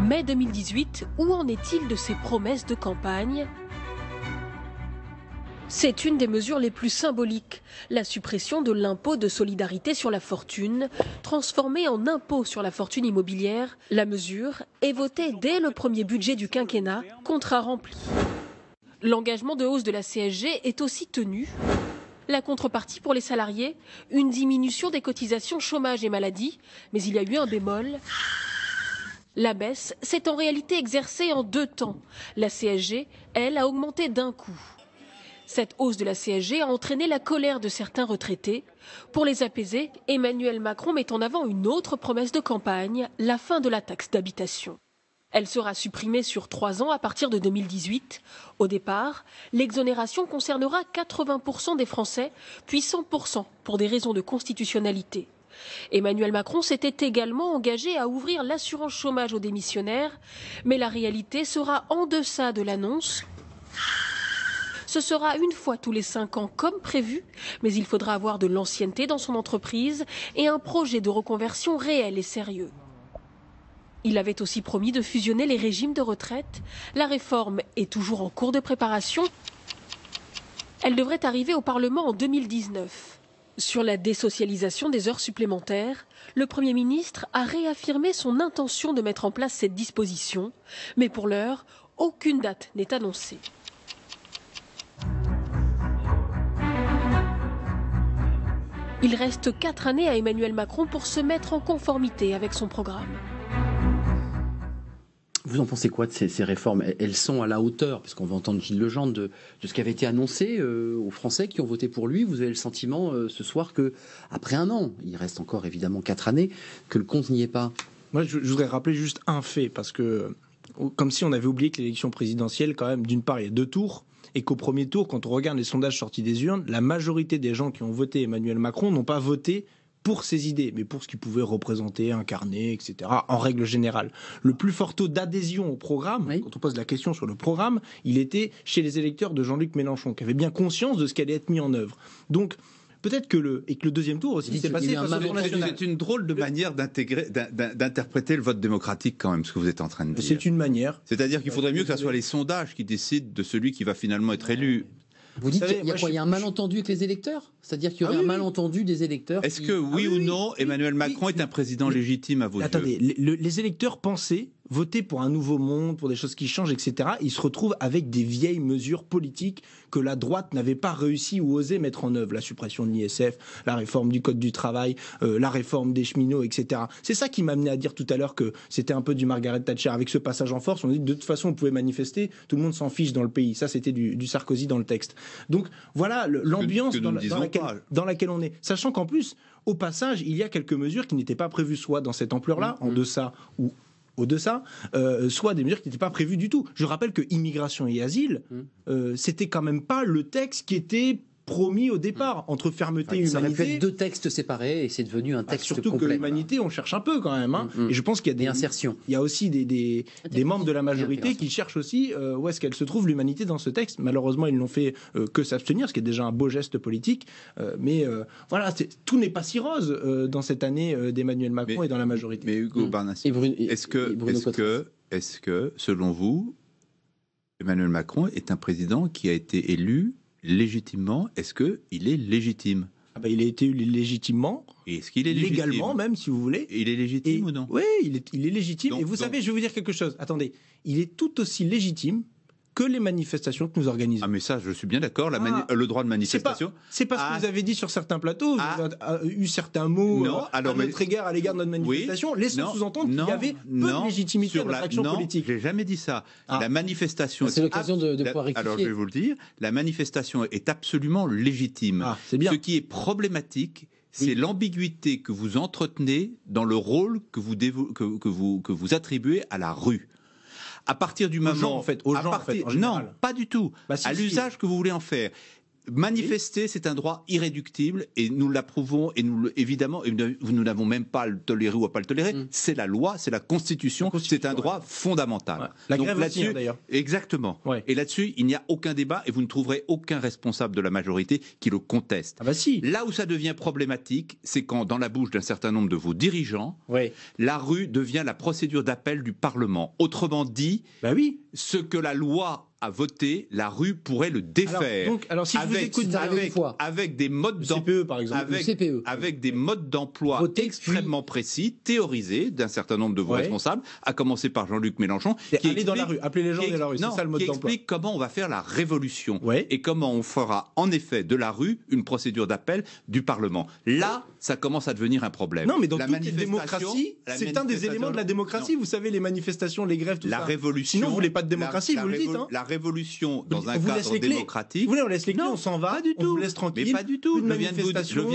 Mai 2018, où en est-il de ses promesses de campagne c'est une des mesures les plus symboliques, la suppression de l'impôt de solidarité sur la fortune, transformée en impôt sur la fortune immobilière. La mesure est votée dès le premier budget du quinquennat, contrat rempli. L'engagement de hausse de la CSG est aussi tenu. La contrepartie pour les salariés, une diminution des cotisations chômage et maladie, mais il y a eu un bémol. La baisse s'est en réalité exercée en deux temps. La CSG, elle, a augmenté d'un coup. Cette hausse de la CSG a entraîné la colère de certains retraités. Pour les apaiser, Emmanuel Macron met en avant une autre promesse de campagne, la fin de la taxe d'habitation. Elle sera supprimée sur trois ans à partir de 2018. Au départ, l'exonération concernera 80% des Français, puis 100% pour des raisons de constitutionnalité. Emmanuel Macron s'était également engagé à ouvrir l'assurance chômage aux démissionnaires, mais la réalité sera en deçà de l'annonce. Ce sera une fois tous les cinq ans comme prévu, mais il faudra avoir de l'ancienneté dans son entreprise et un projet de reconversion réel et sérieux. Il avait aussi promis de fusionner les régimes de retraite. La réforme est toujours en cours de préparation. Elle devrait arriver au Parlement en 2019. Sur la désocialisation des heures supplémentaires, le Premier ministre a réaffirmé son intention de mettre en place cette disposition, mais pour l'heure, aucune date n'est annoncée. Il reste quatre années à Emmanuel Macron pour se mettre en conformité avec son programme vous en pensez quoi de ces, réformes Elles sont à la hauteur, parce qu'on va entendre Gilles Legendre, de, ce qui avait été annoncé euh, aux Français qui ont voté pour lui. Vous avez le sentiment euh, ce soir que, après un an, il reste encore évidemment quatre années, que le compte n'y est pas. Moi, je, je, voudrais rappeler juste un fait, parce que comme si on avait oublié que l'élection présidentielle, quand même, d'une part, il y a deux tours. Et qu'au premier tour, quand on regarde les sondages sortis des urnes, la majorité des gens qui ont voté Emmanuel Macron n'ont pas voté pour ses idées, mais pour ce qu'il pouvait représenter, incarner, etc., en règle générale. Le plus fort taux d'adhésion au programme, quand on pose la question sur le programme, il était chez les électeurs de Jean-Luc Mélenchon, qui avait bien conscience de ce allait être mis en œuvre. Donc, peut-être que le et que le deuxième tour aussi s'est passé C'est une drôle de manière d'intégrer, d'interpréter le vote démocratique quand même, ce que vous êtes en train de dire. C'est une manière. C'est-à-dire qu'il faudrait mieux que ce soit les sondages qui décident de celui qui va finalement être élu. Vous, dites qu'il y, a un malentendu avec les électeurs c'est-à-dire qu'il y ah aurait un malentendu des électeurs. Est-ce que oui ah ou non, Emmanuel Macron est un président légitime à vos Attendez, yeux Attendez, les électeurs pensaient voter pour un nouveau monde, pour des choses qui changent, etc. Ils se retrouvent avec des vieilles mesures politiques que la droite n'avait pas réussi ou osé mettre en œuvre. La suppression de l'ISF, la réforme du Code du travail, euh, la réforme des cheminots, etc. C'est ça qui m'a amené à dire tout à l'heure que c'était un peu du Margaret Thatcher. Avec ce passage en force, on dit de toute façon, on pouvait manifester, tout le monde s'en fiche dans le pays. Ça, c'était du, Sarkozy dans le texte. Donc voilà l'ambiance dans, dans laquelle on est. Sachant qu'en plus, au passage, il y a quelques mesures qui n'étaient pas prévues, soit dans cette ampleur-là, mm, en mm. deçà ou au-deçà, euh, soit des mesures qui n'étaient pas prévues du tout. Je rappelle que immigration et asile, mm. euh, c'était quand même pas le texte qui était promis au départ hmm. entre fermeté et humanité. Ça aurait pu être deux textes séparés et c'est devenu un bah, texte surtout complet. Surtout que l'humanité, on cherche un peu quand même. Hein. Hmm, hmm. Et je pense qu'il y a des insertions. Il y a aussi des, des, membres de la majorité qui cherchent aussi euh, où est-ce qu'elle se trouve l'humanité dans ce texte. Malheureusement, ils n'ont fait euh, que s'abstenir, ce qui est déjà un beau geste politique. Euh, mais voilà, tout n'est pas si rose dans cette année d'Emmanuel Macron et dans la majorité. Mais Hugo Barnas, est-ce que, est que, est-ce que, selon vous, Emmanuel Macron est un président qui a été élu légitimement, ah bah, est-ce qu'il est légitime il a été légitimement. Est-ce qu'il est Légalement, même, si vous voulez. Il est légitime ou non Oui, il est, légitime. et vous savez, je vais vous dire quelque chose. Attendez. Il est tout aussi légitime que les manifestations que nous organisons. Ah mais ça, je suis bien d'accord, ah. euh, le droit de manifestation. C'est pas, que ah. vous avez dit sur certains plateaux, vous ah. avez euh, eu certains mots non, euh, alors, à notre à l'égard de notre manifestation, laissez-nous sous-entendre qu'il y avait de légitimité sur à notre action non, J'ai jamais dit ça. La manifestation. C'est l'occasion de, Alors je vais vous le dire, la manifestation est absolument légitime. Bien. Ce qui est problématique, c'est l'ambiguïté que vous entretenez dans le rôle que vous, que, vous, que vous attribuez à la rue. À partir du moment, en fait, non, pas du tout. Bah, à l'usage que vous voulez en faire manifester, c'est un droit irréductible et nous l'approuvons et nous évidemment, et nous n'avons même pas à le tolérer ou à pas le tolérer. Mm. C'est la loi, c'est la Constitution, c'est un droit fondamental. La grève là hein, d'ailleurs. Exactement. Et là-dessus, il n'y a aucun débat et vous ne trouverez aucun responsable de la majorité qui le conteste. Ah bah si. Là où ça devient problématique, c'est quand dans la bouche d'un certain nombre de vos dirigeants, la rue devient la procédure d'appel du Parlement. Autrement dit, bah oui. ce que la loi à voter, la rue pourrait le défaire. Alors, donc, alors si avec, vous écoute avec, e, e. avec des modes d'emploi, par exemple, avec, des modes d'emploi extrêmement précis, théorisés d'un certain nombre de vos responsables, à commencer par Jean-Luc Mélenchon, qui explique, dans la rue, appeler les gens dans la rue, c'est ça Explique comment on va faire la révolution et comment on fera en effet de la rue une procédure d'appel du Parlement. Là, ça commence à devenir un problème. Non, mais dans la toute démocratie, c'est un des éléments de la démocratie. Vous savez, les manifestations, les grèves, tout ça. La révolution. Sinon, vous voulez pas de démocratie, vous le dites. Hein. La révolution dans un cadre démocratique. Vous voulez, on laisse les clés, non, on s'en va, du tout. On vous laisse tranquille. Mais pas du tout. Je viens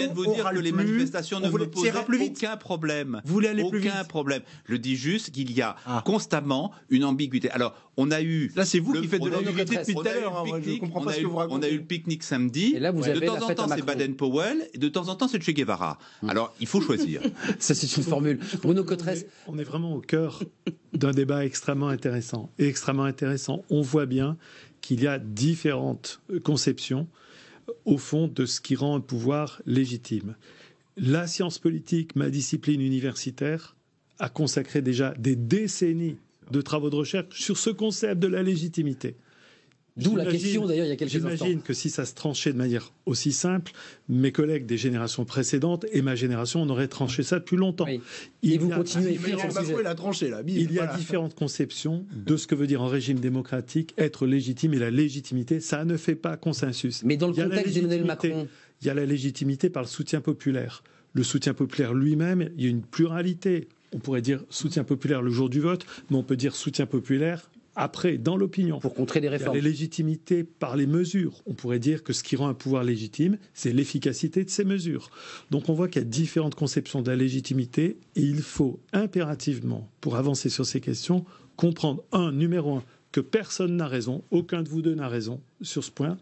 de vous, dire que les manifestations ne me posent aucun problème. Vous voulez aller plus vite Aucun problème. Je dis juste qu'il y a ah. constamment une ambiguïté. Alors, on a eu. Là, c'est vous qui faites de l'ambiguïté depuis tout à l'heure. Hein, je comprends pas ce que vous racontez. On a eu le pique-nique samedi. de temps en temps, c'est Baden-Powell, de temps en temps, c'est Che Guevara. Mm. Alors, il faut choisir. Ça, c'est une formule. Bruno Cotresse. On est vraiment au cœur d'un débat extrêmement intéressant. Et extrêmement intéressant. On voit bien qu'il y a différentes conceptions, euh, au fond, de ce qui rend un pouvoir légitime. La science politique, ma discipline universitaire, a consacré déjà des décennies de travaux de recherche sur ce concept de la légitimité. D'où la question d'ailleurs il y a quelques instants. J'imagine que si ça se tranchait de manière aussi simple, mes collègues des générations précédentes et ma génération, on aurait tranché ça depuis longtemps. Il et vous la là. Il y a différentes conceptions de ce que veut dire en régime démocratique être légitime et la légitimité, ça ne fait pas consensus. Mais dans le contexte d'Emmanuel Macron. Il y a la légitimité par le soutien populaire. Le soutien populaire lui-même, il y a une pluralité on pourrait dire soutien populaire le jour du vote, mais on peut dire soutien populaire après, dans l'opinion, pour contrer les légitimités par les mesures. On pourrait dire que ce qui rend un pouvoir légitime, c'est l'efficacité de ces mesures. Donc on voit qu'il y a différentes conceptions de la légitimité et il faut impérativement, pour avancer sur ces questions, comprendre un numéro un que personne n'a raison, aucun de vous deux n'a raison sur ce point,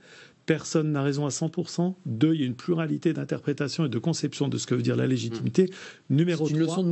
personne n'a raison à 100%. Deux, il y a une pluralité d'interprétations et de conceptions de ce que veut dire la légitimité. Numéro une il faut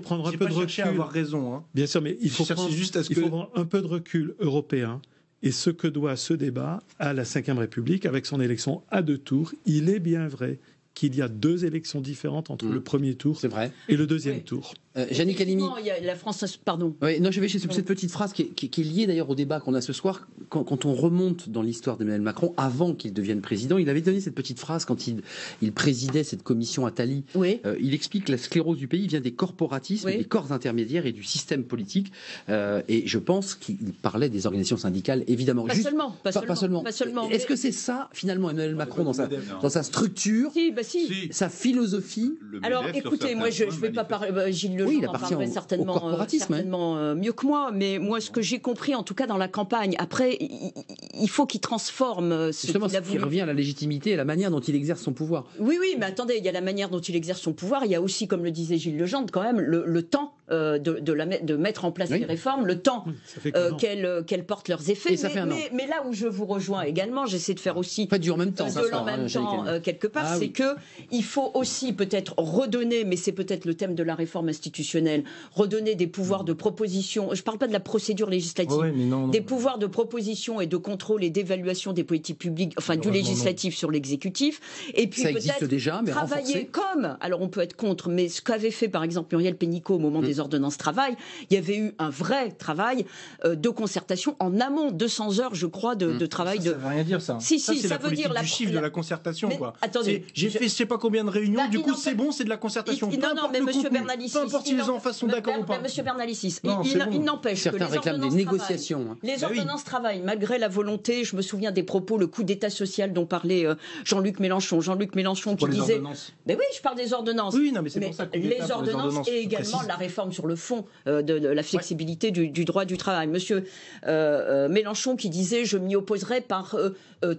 prendre un peu de recul. avoir raison, hein. Bien sûr, mais il faut, prendre, un peu de recul européen. Et ce que doit ce débat à la Ve République, avec son élection à deux tours, il est bien vrai qu'il y a deux élections différentes entre mm. le premier tour et le deuxième tour. Euh, y La France, pardon. Oui, non, je vais chez cette petite phrase qui est, liée d'ailleurs au débat qu'on a ce soir. Quand, on remonte dans l'histoire d'Emmanuel Macron, avant qu'il devienne président, il avait donné cette petite phrase quand il, il présidait cette commission à Oui. Euh, il explique que la sclérose du pays vient des corporatismes, des corps intermédiaires et du système politique. Euh, et je pense qu'il parlait des organisations syndicales, évidemment. Pas, seulement, pas, seulement, pas seulement. Est-ce que c'est ça, finalement, Emmanuel Macron, dans sa, hein. dans sa structure, si, bah sa philosophie Alors écoutez, moi, je ne vais pas parler. Bah, oui, il appartient certainement, euh, hein. euh, mieux que moi. Mais moi, ce que j'ai compris, en tout cas dans la campagne, après, il faut qu'il transforme. Euh, ce qui revient à la légitimité et la manière dont il exerce son pouvoir. Oui, oui, mais attendez, il y a la manière dont il exerce son pouvoir. Il y a aussi, comme le disait Gilles Legendre, quand même le temps euh, de, la, de, mettre en place les réformes, le temps euh, euh, qu'elles portent leurs effets. Mais, là où je vous rejoins également, j'essaie de faire ah. aussi dur en même temps, en hein, quelque part, ah c'est qu'il que il faut aussi peut-être redonner, mais c'est peut-être le thème de la réforme institutionnelle, redonner des pouvoirs de proposition. Je ne parle pas de la procédure législative, des pouvoirs de proposition et de contrôle et d'évaluation des politiques publiques, enfin du législatif sur l'exécutif. Et puis peut-être travailler comme. Alors on peut être contre, mais ce qu'avait fait par exemple Muriel Pénicaud au moment mm. des ordonnances travail, il y avait eu un vrai travail euh, de concertation en amont, 200 heures, je crois, de, mmh. travail. Ça, ça de... veut rien dire ça. Si, ça, si, ça veut dire du la chiffre de la concertation. quoi. Attendez, j'ai fait je sais pas combien de réunions. Bah, du coup, c'est bon, c'est de la concertation. non, non, mais Monsieur Bernalicis, peu importe si les enfants sont bah, d'accord ou pas. Bah, Monsieur Bernalicis, il, n'empêche que les ordonnances des négociations. Hein. Les ordonnances travail, malgré la volonté, je me souviens des propos, le coup d'État social dont parlait euh, Jean-Luc Mélenchon. Jean-Luc Mélenchon qui disait, mais oui, je parle des ordonnances. Oui, non, mais c'est pour ça les ordonnances et également la réforme sur le fond euh, de, la flexibilité du, droit du travail. Monsieur euh, euh, Mélenchon qui disait je m'y opposerai par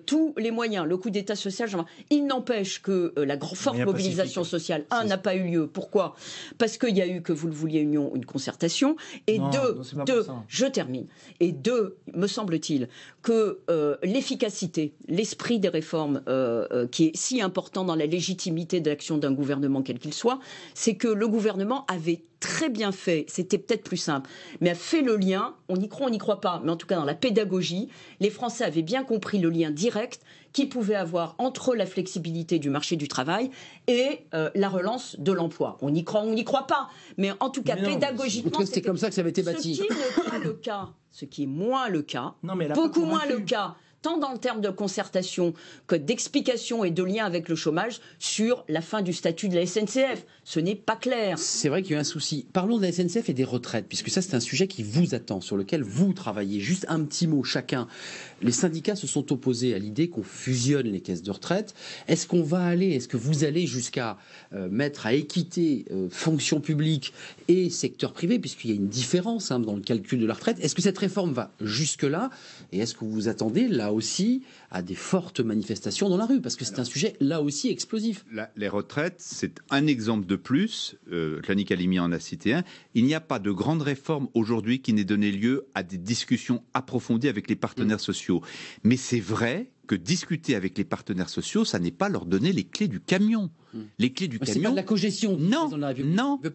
tous les moyens, le coup d'État social. il n'empêche que la forte mobilisation sociale, un n'a pas eu lieu. Pourquoi Parce qu'il y a eu que vous le vouliez une concertation, et deux, je termine, et deux, me semble-t-il, que l'efficacité, l'esprit des réformes qui est si important dans la légitimité de l'action d'un gouvernement quel qu'il soit, c'est que le gouvernement avait très bien bien fait, c'était peut-être plus simple. Mais a fait le lien, on y croit, on n'y croit pas, mais en tout cas dans la pédagogie, les Français avaient bien compris le lien direct qu'il pouvait avoir entre la flexibilité du marché du travail et euh, la relance de l'emploi. On y croit, on n'y croit pas, mais en tout cas pédagogiquement, c'est comme ça que ça avait été bâti. Ce qui le cas, ce qui est moins le cas, non, mais beaucoup moins le cas tant dans le terme de concertation que d'explication et de lien avec le chômage, sur la fin du statut de la SNCF. Ce n'est pas clair. C'est vrai qu'il y a un souci. Parlons de la SNCF et des retraites, puisque ça, c'est un sujet qui vous attend, sur lequel vous travaillez. Juste un petit mot chacun. Les syndicats se sont opposés à l'idée qu'on fusionne les caisses de retraite. Est-ce qu'on va aller, est-ce que vous allez jusqu'à euh, mettre à équité euh, fonction publique et secteur privé, puisqu'il y a une différence hein, dans le calcul de la retraite Est-ce que cette réforme va jusque-là Et est-ce que vous attendez là aussi à des fortes manifestations dans la rue, parce que c'est un sujet là aussi explosif. les retraites, c'est un exemple de plus. Euh, en a cité un. Il n'y a pas de grande réforme aujourd'hui qui n'ait donné lieu à des discussions approfondies avec les partenaires mm. sociaux. Mais c'est vrai que discuter avec les partenaires sociaux, ça n'est pas leur donner les clés du camion. Les clés du Mais camion. C'est pas de la cogestion. Non, non,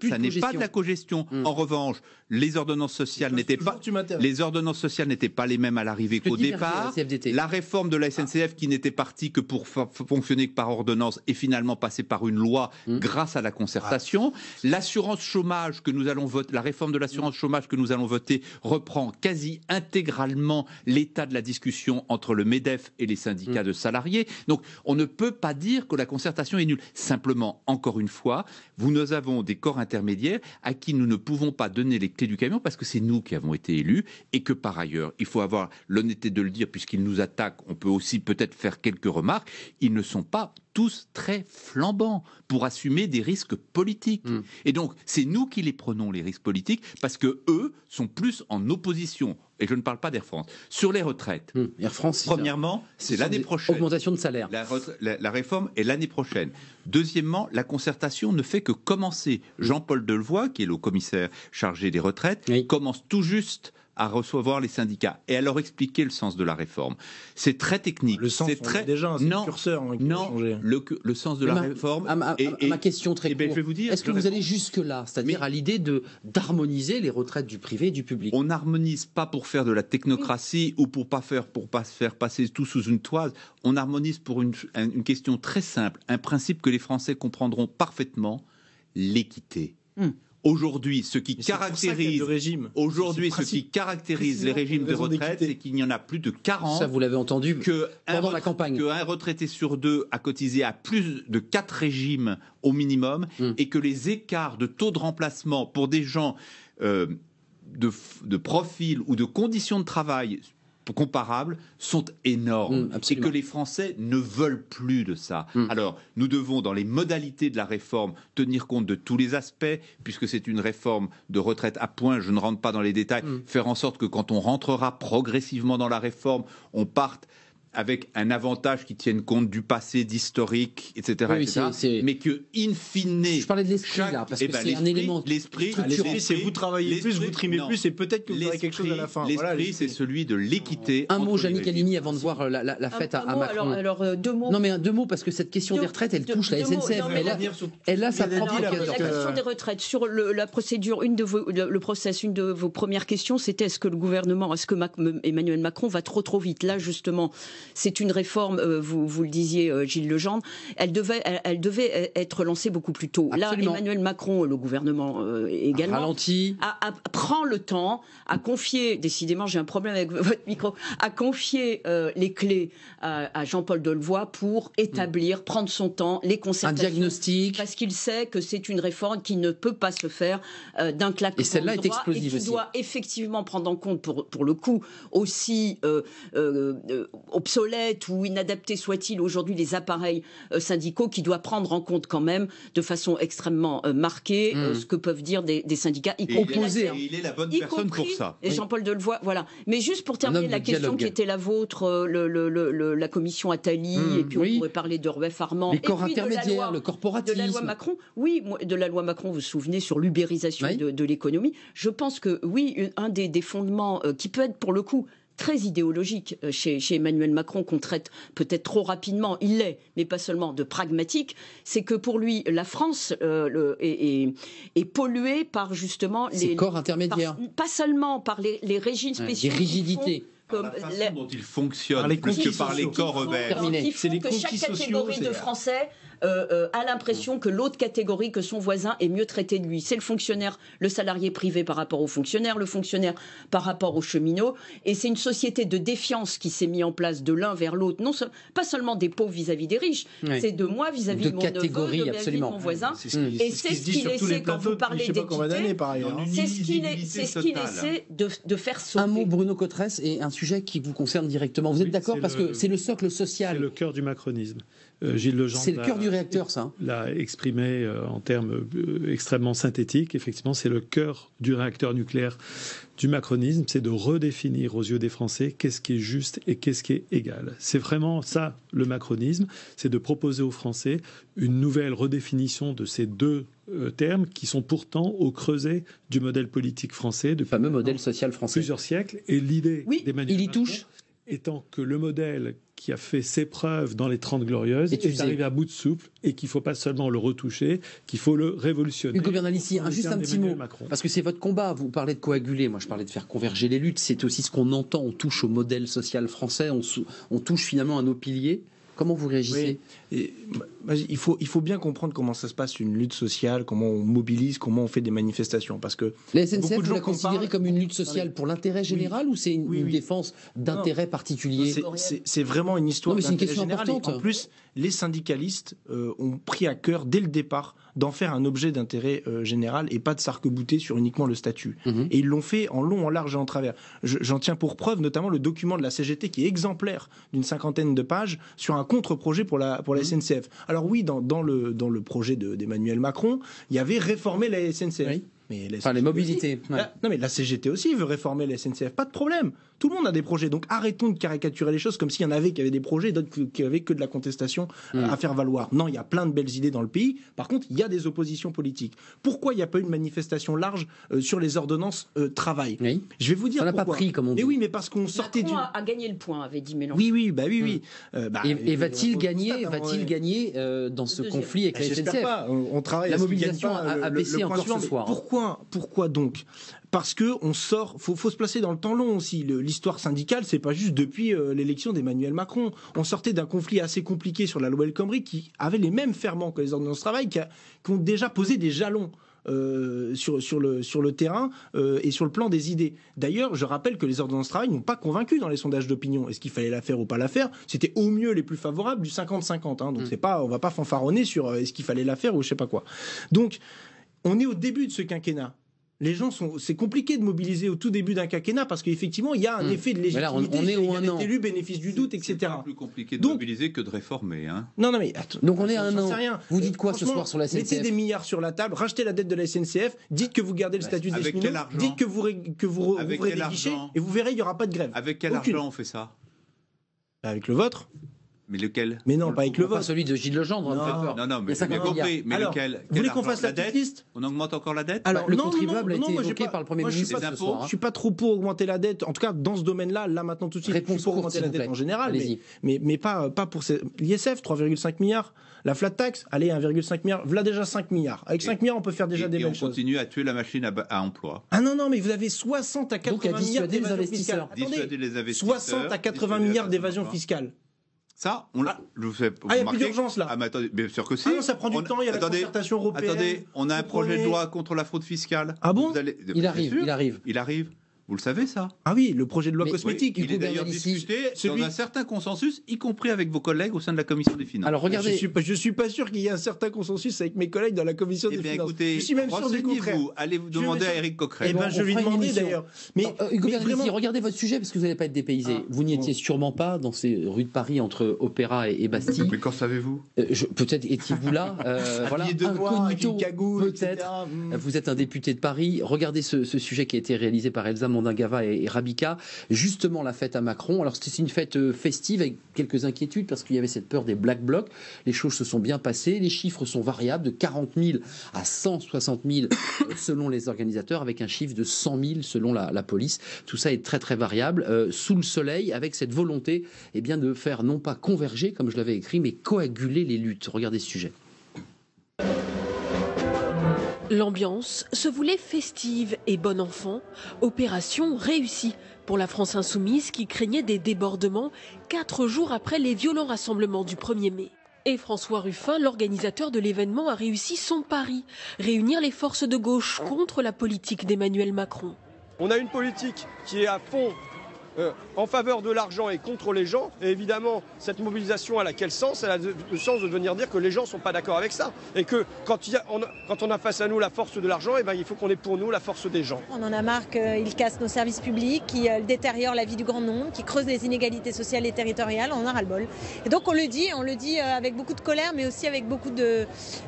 ça n'est pas de la cogestion. Hmm. En revanche, les ordonnances sociales n'étaient pas. Les ordonnances sociales n'étaient pas les mêmes à l'arrivée qu'au départ. La, réforme de la SNCF qui n'était partie que pour fonctionner que par ordonnance est finalement passée par une loi hmm. grâce à la concertation. Ah. L'assurance chômage que nous allons voter, la réforme de l'assurance chômage que nous allons voter reprend quasi intégralement l'état de la discussion entre le Medef et les syndicats hmm. de salariés. Donc, on ne peut pas dire que la concertation est nulle. Simplement, encore une fois, vous, nous avons des corps intermédiaires à qui nous ne pouvons pas donner les clés du camion parce que c'est nous qui avons été élus et que par ailleurs, il faut avoir l'honnêteté de le dire, puisqu'ils nous attaquent, on peut aussi peut-être faire quelques remarques, ils ne sont pas tous très flambants pour assumer des risques politiques. Hmm. Et donc, c'est nous qui les prenons, les risques politiques, parce que eux sont plus en opposition. Et je ne parle pas d'Air France. Sur les retraites, hmm. France, premièrement, c'est l'année prochaine. Augmentation de salaire. La, réforme est l'année prochaine. Deuxièmement, la concertation ne fait que commencer. Hmm. Jean-Paul Delevoye, qui est le commissaire chargé des retraites, commence tout juste à recevoir les syndicats et à leur expliquer le sens de la réforme. C'est très technique. Le sens, c'est très déjà un non, hein, le curseur. non, le, sens de la réforme. ma, question très eh ben, courte, est-ce que vous allez jusque là, c'est-à-dire à l'idée de d'harmoniser les retraites du privé et du public On n'harmonise pas pour faire de la technocratie ou pour pas faire pour pas faire passer tout sous une toise. On harmonise pour une, question très simple, un principe que les Français comprendront parfaitement l'équité. Hmm. Aujourd'hui, ce qui caractérise ce qui caractérise les régimes de retraite, c'est qu'il n'y en a plus de 40. Ça, vous l'avez entendu que la campagne. retraité sur deux a cotisé à plus de quatre régimes au minimum, hmm. et que les écarts de taux de remplacement pour des gens euh, de, de profil ou de conditions de travail comparables sont énormes c'est mm, et que les Français ne veulent plus de ça. Mm. Alors, nous devons, dans les modalités de la réforme, tenir compte de tous les aspects, puisque c'est une réforme de retraite à point, je ne rentre pas dans les détails, mm. faire en sorte que quand on rentrera progressivement dans la réforme, on parte avec un avantage qui tienne compte du passé, d'historique, etc. Mais que, in fine. Je parlais de l'esprit, là, parce eh que ben, c'est un élément. L'esprit, c'est vous travaillez plus, vous trimez plus, et peut-être que vous aurez quelque chose à la fin. L'esprit, c'est celui de l'équité. Un mot, Jamie Calini, avant de voir euh, la, fête à, Macron. Alors, euh, deux mots. Non, mais deux mots, parce que cette question des retraites, elle touche la SNCF. mais elle, là, ça prend. La question des retraites, sur la procédure, le process, une de vos premières questions, c'était est-ce que le gouvernement, est-ce que Emmanuel Macron va trop, trop vite Là, justement, c'est une réforme, euh, vous, vous, le disiez, euh, Gilles Legendre, elle devait, elle, devait être lancée beaucoup plus tôt. Là, Emmanuel Macron, le gouvernement euh, également, prend le temps, à confier, décidément j'ai un problème avec votre micro, à confier les clés à, Jean-Paul Delevoye pour établir, mm. prendre son temps, les concertations. Un diagnostic. Parce qu'il sait que c'est une réforme qui ne peut pas se faire d'un claquement et celle-là est explosive et qui doit effectivement prendre en compte, pour, le coup, aussi obsolète ou inadapté soit-il aujourd'hui les appareils euh, syndicaux, qui doit prendre en compte quand même de façon extrêmement euh, marquée euh, hmm. ce que peuvent dire des, syndicats, y compris. il est la bonne personne pour ça. Et Jean-Paul Delevoye, voilà. Mais juste pour terminer la question qui était la vôtre, la commission Attali, hmm, et puis on pourrait parler de Rueff Armand. et le corporatisme. De la loi Macron, oui, de la loi Macron, vous vous souvenez, sur l'ubérisation de, l'économie. Je pense que, oui, un des fondements qui peut être, pour le coup, très idéologique euh, chez, Emmanuel Macron qu'on traite peut-être trop rapidement, il l'est, mais pas seulement de pragmatique, c'est que pour lui, la France euh, est, polluée par justement les corps intermédiaires. pas seulement par les, régimes spéciaux. les rigidités. Comme par la façon dont ils fonctionnent, plus que par les corps eux C'est les que chaque catégorie de Français euh, euh, a l'impression que l'autre catégorie, que son voisin, est mieux traité de lui. C'est le fonctionnaire, le salarié privé par rapport au fonctionnaire, le fonctionnaire par rapport aux cheminots. Et c'est une société de défiance qui s'est mise en place de l'un vers l'autre, non pas seulement des pauvres vis-à-vis des riches, c'est de moi vis-à-vis de, mon catégorie, neveu, de, absolument. mon voisin. et c'est ce qu'il essaie quand vous parlez d'équité, hein. c'est ce qu'il essaie de, faire sauter. Un mot Bruno Cotresse et un sujet qui vous concerne directement. Vous êtes d'accord parce que c'est le socle social. C'est le cœur du macronisme. Euh, Gilles C'est le cœur du réacteur, ça. Hein. L'a exprimé euh, en termes euh, extrêmement synthétiques. Effectivement, c'est le cœur du réacteur nucléaire du macronisme, c'est de redéfinir aux yeux des Français qu'est-ce qui est juste et qu'est-ce qui est égal. C'est vraiment ça le macronisme, c'est de proposer aux Français une nouvelle redéfinition de ces deux termes qui sont pourtant au creuset du modèle politique français, du fameux modèle social français, plusieurs siècles Et l'idée oui, il y touche étant que le modèle qui a fait ses preuves dans les 30 Glorieuses est arrivé à bout de souple et qu'il ne faut pas seulement le retoucher, qu'il faut le révolutionner. Hugo un, juste un petit mot, parce que c'est votre combat, vous parlez de coaguler, moi je parlais de faire converger les luttes, c'est aussi ce qu'on entend, on touche au modèle social français, on touche finalement à nos piliers. Comment vous réagissez il, faut, il faut bien comprendre comment ça se passe une lutte sociale, comment on mobilise, comment on fait des manifestations. Parce que la SNCF, beaucoup vous la considérez comme une lutte sociale pour l'intérêt général ou c'est une, défense d'intérêt particulier C'est vraiment une histoire d'intérêt général. en plus, les syndicalistes euh, ont pris à cœur dès le départ d'en faire un objet d'intérêt euh, général et pas de s'arc-bouter sur uniquement le statut. Mhm. Et ils l'ont fait en long, en large et en travers. J'en tiens pour preuve notamment le document de la CGT qui est exemplaire d'une cinquantaine de pages sur un contre-projet pour la, pour la mhm. SNCF. Alors oui, dans, dans, le, dans le projet d'Emmanuel Macron, il y avait réformer la SNCF. Oui. Mais enfin, les mobilités. non, mais la CGT aussi veut réformer la SNCF, pas de problème. Tout le monde a des projets, donc arrêtons de caricaturer les choses comme s'il y en avait qui avaient des projets, d'autres qui avaient que de la contestation euh, mm. à faire valoir. Non, il y a plein de belles idées dans le pays. Par contre, il y a des oppositions politiques. Pourquoi il n'y a pas eu une manifestation large euh, sur les ordonnances euh, travail Je vais vous dire ça n'a pas pris, comme on dit. Mais oui, mais parce qu'on sortait du. A, a gagné le point, avait dit Mélenchon. Oui, oui, bah oui, oui. Mm. Bah, et, va-t-il gagner, hein, va-t-il gagner dans ce conflit avec la bah, SNCF pas. On, travaille. La mobilisation a, baissé encore ce soir. Hein. Pourquoi, pourquoi donc parce que on sort, faut, faut se placer dans le temps long aussi. L'histoire syndicale, c'est pas juste depuis euh, l'élection d'Emmanuel Macron. On sortait d'un conflit assez compliqué sur la loi El Khomri qui avait les mêmes ferments que les ordonnances de travail, qui, ont déjà posé des jalons. Euh, sur, le, terrain euh, et sur le plan des idées. D'ailleurs, je rappelle que les ordonnances de travail n'ont pas convaincu dans les sondages d'opinion. Est-ce qu'il fallait la faire ou pas la faire C'était au mieux les plus favorables du 50-50. Hein. donc, mm. c'est pas, on va pas fanfaronner sur est-ce qu'il fallait la faire ou je sais pas quoi. Donc, on est au début de ce quinquennat les gens sont. C'est compliqué de mobiliser au tout début d'un quinquennat parce qu'effectivement, il y a un hmm. effet de légitimité. on, est au Élu, bénéfice du doute, etc. C'est plus compliqué de mobiliser que de réformer. Hein. Non, non, mais attends, Donc on est à un an. Vous dites quoi ce soir sur la SNCF Mettez des milliards sur la table, rachetez la dette de la SNCF, dites que vous gardez le statut des cheminots, dites que vous, que vous rouvrez et vous verrez, il n'y aura pas de grève. Avec quel argent on fait ça bah, Avec le vôtre. Mais lequel Mais non, pas avec le vote. Pas celui de Gilles Legendre. Non, non, non, mais j'ai bien compris. Vous voulez qu'on fasse la, dette On augmente encore la dette Alors, bah, le contribuable a été évoqué par le Premier ministre. Hein. Je ne suis, pas trop pour augmenter la dette. En tout cas, dans ce domaine-là, là maintenant tout de suite, Réponse je pour augmenter la dette en général. Mais, mais, pas, pas pour ces... l'ISF, 3,5 milliards. La flat tax, allez, 1,5 milliard. Voilà déjà 5 milliards. Avec 5 milliards, on peut faire déjà des et on choses. on continue à tuer la machine à, emploi. Ah non, non, mais vous avez 60 à 80 milliards d'évasion fiscale. 60 à 80 milliards d'évasion fiscale. Ça, on l'a. Ah, vous fais vous ah, il n'y a plus d'urgence là. Ah, mais attendez, bien sûr que si. Ah non, ça prend du temps, il y a attendez, la concertation européenne. Attendez, on a un projet de loi contre la fraude fiscale. Ah bon Il arrive, il arrive. Il arrive. Vous le savez ça Ah oui, le projet de loi cosmétique. il est d'ailleurs discuté celui... dans un certain consensus, y compris avec vos collègues au sein de la commission des finances. Alors ah, je suis pas, suis pas sûr qu'il y ait un certain consensus avec mes collègues dans la commission eh des finances. Écoutez, je suis même sûr du contraire. Vous, allez vous demander à Eric Coquerel. Eh ben, eh je lui demander d'ailleurs. Mais, euh, regardez votre sujet parce que vous n'allez pas être dépaysé. Ah, vous n'y étiez sûrement pas dans ces rues de Paris entre Opéra et, Bastille. Mais quand savez-vous euh, Peut-être étiez-vous là. Euh, peut-être. Hmm. Vous êtes un député de Paris. Regardez ce, sujet qui a été réalisé par Elsa Mandingava et, et, Rabica, justement la fête à Macron. Alors c'était une fête euh, festive avec quelques inquiétudes parce qu'il y avait cette peur des black blocs. Les choses se sont bien passées, les chiffres sont variables de 40 000 à 160 000 euh, selon les organisateurs, avec un chiffre de 100 000 selon la, police. Tout ça est très très variable, euh, sous le soleil, avec cette volonté et eh bien, de faire non pas converger, comme je l'avais écrit, mais coaguler les luttes. Regardez ce sujet. L'ambiance se voulait festive et bon enfant, opération réussie pour la France insoumise qui craignait des débordements quatre jours après les violents rassemblements du 1er mai. Et François Ruffin, l'organisateur de l'événement, a réussi son pari, réunir les forces de gauche contre la politique d'Emmanuel Macron. On a une politique qui est à fond euh, en faveur de l'argent et contre les gens. Et évidemment, cette mobilisation, elle a quel sens Elle a le sens de venir dire que les gens ne sont pas d'accord avec ça. Et que quand, on, quand, on, a face à nous la force de l'argent, eh ben, il faut qu'on ait pour nous la force des gens. On en a marre qu'ils cassent nos services publics, qu'ils euh, détériorent la vie du grand nombre, qu'ils creusent les inégalités sociales et territoriales. On en a ras-le-bol. Et donc on le dit, on le dit euh, avec beaucoup de colère, mais aussi avec beaucoup de...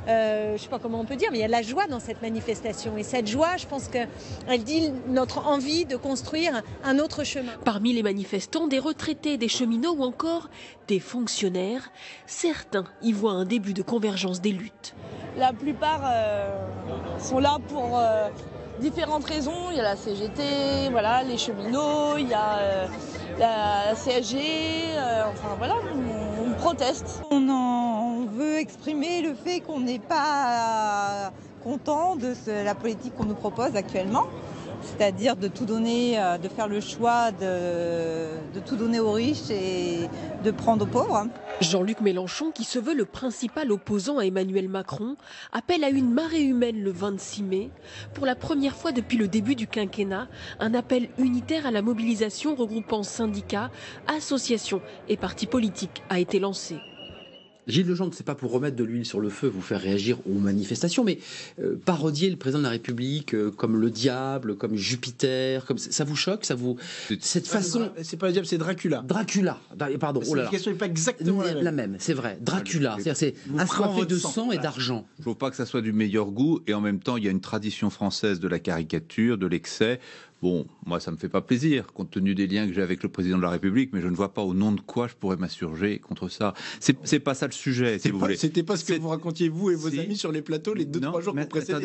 je ne sais pas comment on peut dire, mais il y a de la joie dans cette manifestation. Et cette joie, je pense qu'elle dit notre envie de construire un autre chemin. Parmi les manifestants, des retraités, des cheminots ou encore des fonctionnaires, certains y voient un début de convergence des luttes. La plupart euh, sont là pour euh, différentes raisons. Il y a la CGT, voilà, les cheminots, il y a euh, la CSG, enfin voilà, on, proteste. On, veut exprimer le fait qu'on n'est pas content de la politique qu'on nous propose actuellement c'est-à-dire de tout donner, euh, de faire le choix de, de, tout donner aux riches et de prendre aux pauvres. Jean-Luc Mélenchon, qui se veut le principal opposant à Emmanuel Macron, appelle à une marée humaine le 26 mai. Pour la première fois depuis le début du quinquennat, un appel unitaire à la mobilisation regroupant syndicats, associations et partis politiques a été lancé. Gilles Legendre, c'est pas pour remettre de l'huile sur le feu, vous faire réagir aux manifestations, mais euh, parodier le président de la République euh, comme le diable, comme Jupiter, comme ça vous choque, ça vous cette façon. C'est pas le diable, c'est Dracula. Dracula, bah, pardon. la question oh n'est pas exactement la même. La même c'est vrai. Dracula, cest à de sang, et d'argent. Je ne faut pas que ça soit du meilleur goût, et en même temps, il y a une tradition française de la caricature, de l'excès. Bon, moi, ça ne me fait pas plaisir, compte tenu des liens que j'ai avec le président de la République, mais je ne vois pas au nom de quoi je pourrais m'insurger contre ça. n'est pas ça le sujet, si vous pas, C'était pas ce que vous racontiez, vous et vos amis, sur les plateaux les deux, ou trois jours que ben, sur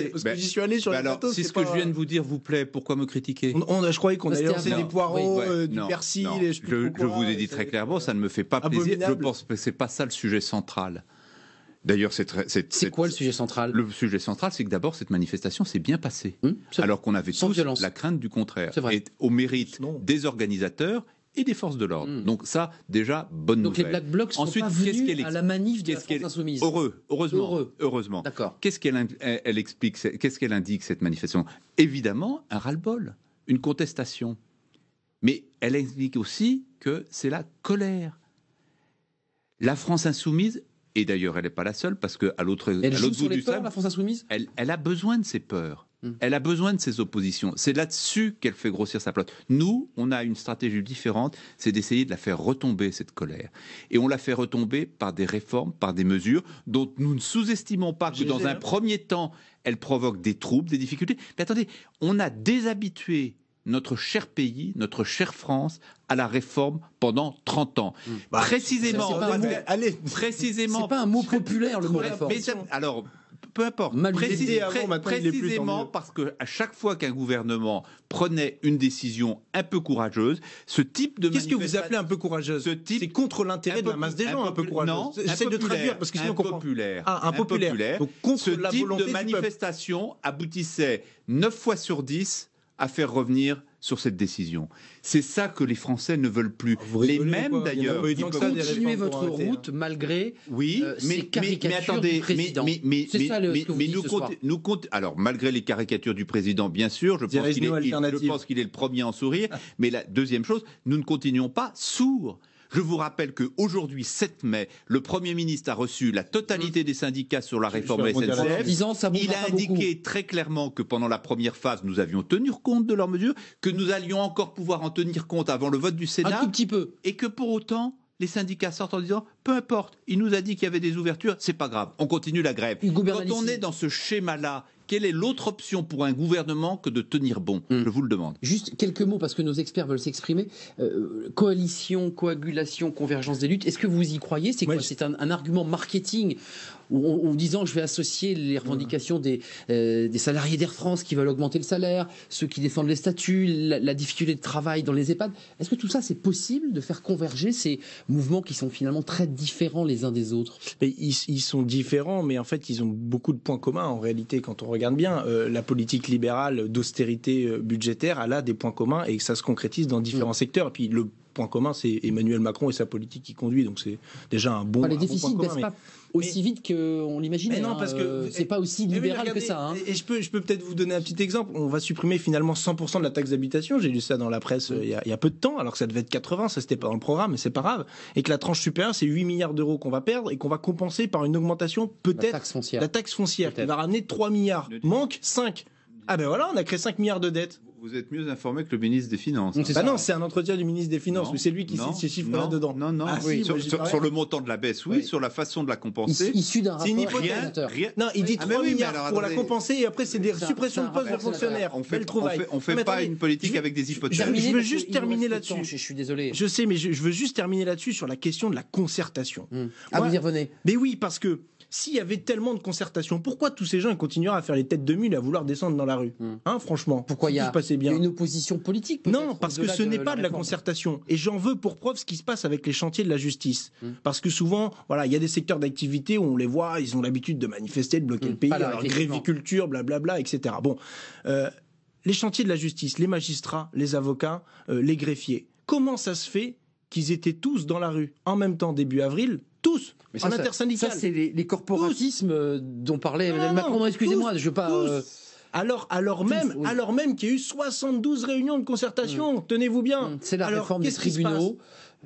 ben les plateaux. Si ce que je viens de vous dire vous plaît, pourquoi me critiquer Je croyais qu'on allait lancer des poireaux, euh, du persil. je, je, vous ai dit très clairement, ça ne me fait pas plaisir. Je pense que c'est pas ça le sujet central. D'ailleurs, c'est C'est quoi le sujet central Le sujet central, c'est que d'abord, cette manifestation s'est bien passée. Hum, alors qu'on avait tous la crainte du contraire. Vrai. Et au mérite des organisateurs et des forces de l'ordre. Hum. Donc ça, déjà, bonne nouvelle. Donc les Black Blocs sont pas venus à la manif de la France Insoumise. Heureux, heureusement. heureusement. D'accord. Qu'est-ce qu'elle explique, qu'est-ce qu'elle indique, cette manifestation Évidemment, un ras-le-bol, une contestation. Mais elle explique aussi que c'est la colère. La France insoumise et d'ailleurs, elle n'est pas la seule parce que à l'autre bout du peurs, la France insoumise, elle, elle, a besoin de ses peurs. Hmm. Elle a besoin de ses oppositions. C'est là-dessus qu'elle fait grossir sa plate. Nous, on a une stratégie différente, c'est d'essayer de la faire retomber, cette colère. Et on la fait retomber par des réformes, par des mesures dont nous ne sous-estimons pas que dans un hein. premier temps, elle provoque des troubles, des difficultés. Mais attendez, on a déshabitué notre cher pays, notre chère France, à la réforme pendant 30 ans. Mmh. Bah, précisément, pas allez, précisément, pas un mot populaire le mot réforme. alors, peu importe. précisément parce qu'à chaque fois qu'un gouvernement prenait une décision un peu courageuse, ce type de qu'est-ce que vous appelez un peu courageuse Ce type c'est contre l'intérêt de la masse des gens, un peu courageuse. Non, de traduire parce que sinon on populaire. Ah, un populaire. ce type de manifestation aboutissait 9 fois sur 10 à faire revenir sur cette décision. C'est ça que les Français ne veulent plus. les mêmes d'ailleurs. Continuez votre route hein. malgré oui, euh, mais, Mais, nous, alors malgré les caricatures du président, bien sûr, je pense qu'il est, est, le premier en sourire. mais la deuxième chose, nous ne continuons pas sourds. Je vous rappelle qu'aujourd'hui, 7 mai, le Premier ministre a reçu la totalité hum. des syndicats sur la réforme SNCF. Il a indiqué très clairement que pendant la première phase, nous avions tenu compte de leurs mesures, que nous allions encore pouvoir en tenir compte avant le vote du Sénat. Un petit peu. Et que pour autant, les syndicats sortent en disant peu importe, il nous a dit qu'il y avait des ouvertures, c'est pas grave, on continue la grève. Quand on est dans ce schéma-là quelle est l'autre option pour un gouvernement que de tenir bon hmm. Je vous le demande. Juste quelques mots, parce que nos experts veulent s'exprimer. Euh, coalition, coagulation, convergence des luttes, est-ce que vous y croyez C'est quoi C'est un, argument marketing en disant je vais associer les revendications euh, des, salariés d'Air France qui veulent augmenter le salaire, ceux qui défendent les statuts, la, difficulté de travail dans les EHPAD. Est-ce que tout ça, c'est possible de faire converger ces mouvements qui sont finalement très différents les uns des autres ils, sont différents, mais en fait, ils ont beaucoup de points communs en réalité quand on regarde bien. Euh, la politique libérale d'austérité euh, budgétaire, elle a des points communs et ça se concrétise dans différents mm. secteurs. puis le en commun, c'est Emmanuel Macron et sa politique qui conduit. Donc c'est déjà un bon. Enfin, les pas aussi vite qu'on l'imagine. non, hein, parce que euh, c'est pas aussi libéral que ça. Hein. Et je peux, je peux peut-être vous donner un petit exemple. On va supprimer finalement 100% de la taxe d'habitation. J'ai lu ça dans la presse euh, il y, a, peu de temps, alors que ça devait être 80. Ça c'était pas dans le programme, mais c'est pas grave. Et que la tranche supérieure, c'est 8 milliards d'euros qu'on va perdre et qu'on va compenser par une augmentation peut-être la taxe foncière, qui va ramener 3 milliards. Manque 5. Ah ben voilà, on a créé 5 milliards de dettes. Vous êtes mieux informé que le ministre des Finances. Hein. Bah non, c'est un entretien du ministre des Finances, mais c'est lui qui cite ces chiffres-là dedans. Non, non, ah, ah, oui, sur, le montant de la baisse, oui, sur la façon de la compenser. Issu d'un rapport. une Rien, non, il dit 3 ah, milliards pour la compenser et après, c'est des suppressions de postes de fonctionnaires. On fait, On fait, fait pas une politique avec des hypothèses. Je veux juste terminer là-dessus. Je suis désolé. Je sais, mais je veux juste terminer là-dessus sur la question de la concertation. Hmm. Ah, vous y revenez. Mais oui, parce que s'il y avait tellement de concertation, pourquoi tous ces gens continueraient à faire les têtes de mule à vouloir descendre dans la rue hmm. hein, Franchement, pourquoi il y a bien. une opposition politique Non, parce que ce n'est pas de la concertation. Et j'en veux pour preuve ce qui se passe avec les chantiers de la justice. Hmm. Parce que souvent, voilà, il y a des secteurs d'activité où on les voit, ils ont l'habitude de manifester, de bloquer hmm. le pays, de alors, gréviculture, blablabla, etc. Bon, euh, les chantiers de la justice, les magistrats, les avocats, euh, les greffiers, comment ça se fait qu'ils étaient tous dans la rue en même temps début avril tous. Mais Ça, c'est les, corporatismes euh, dont parlait Mme Macron. Excusez-moi, je veux pas. Euh, alors, alors même, alors même qu'il y a eu 72 réunions de concertation. Mmh. Tenez-vous bien. Mmh. C'est la réforme des tribunaux.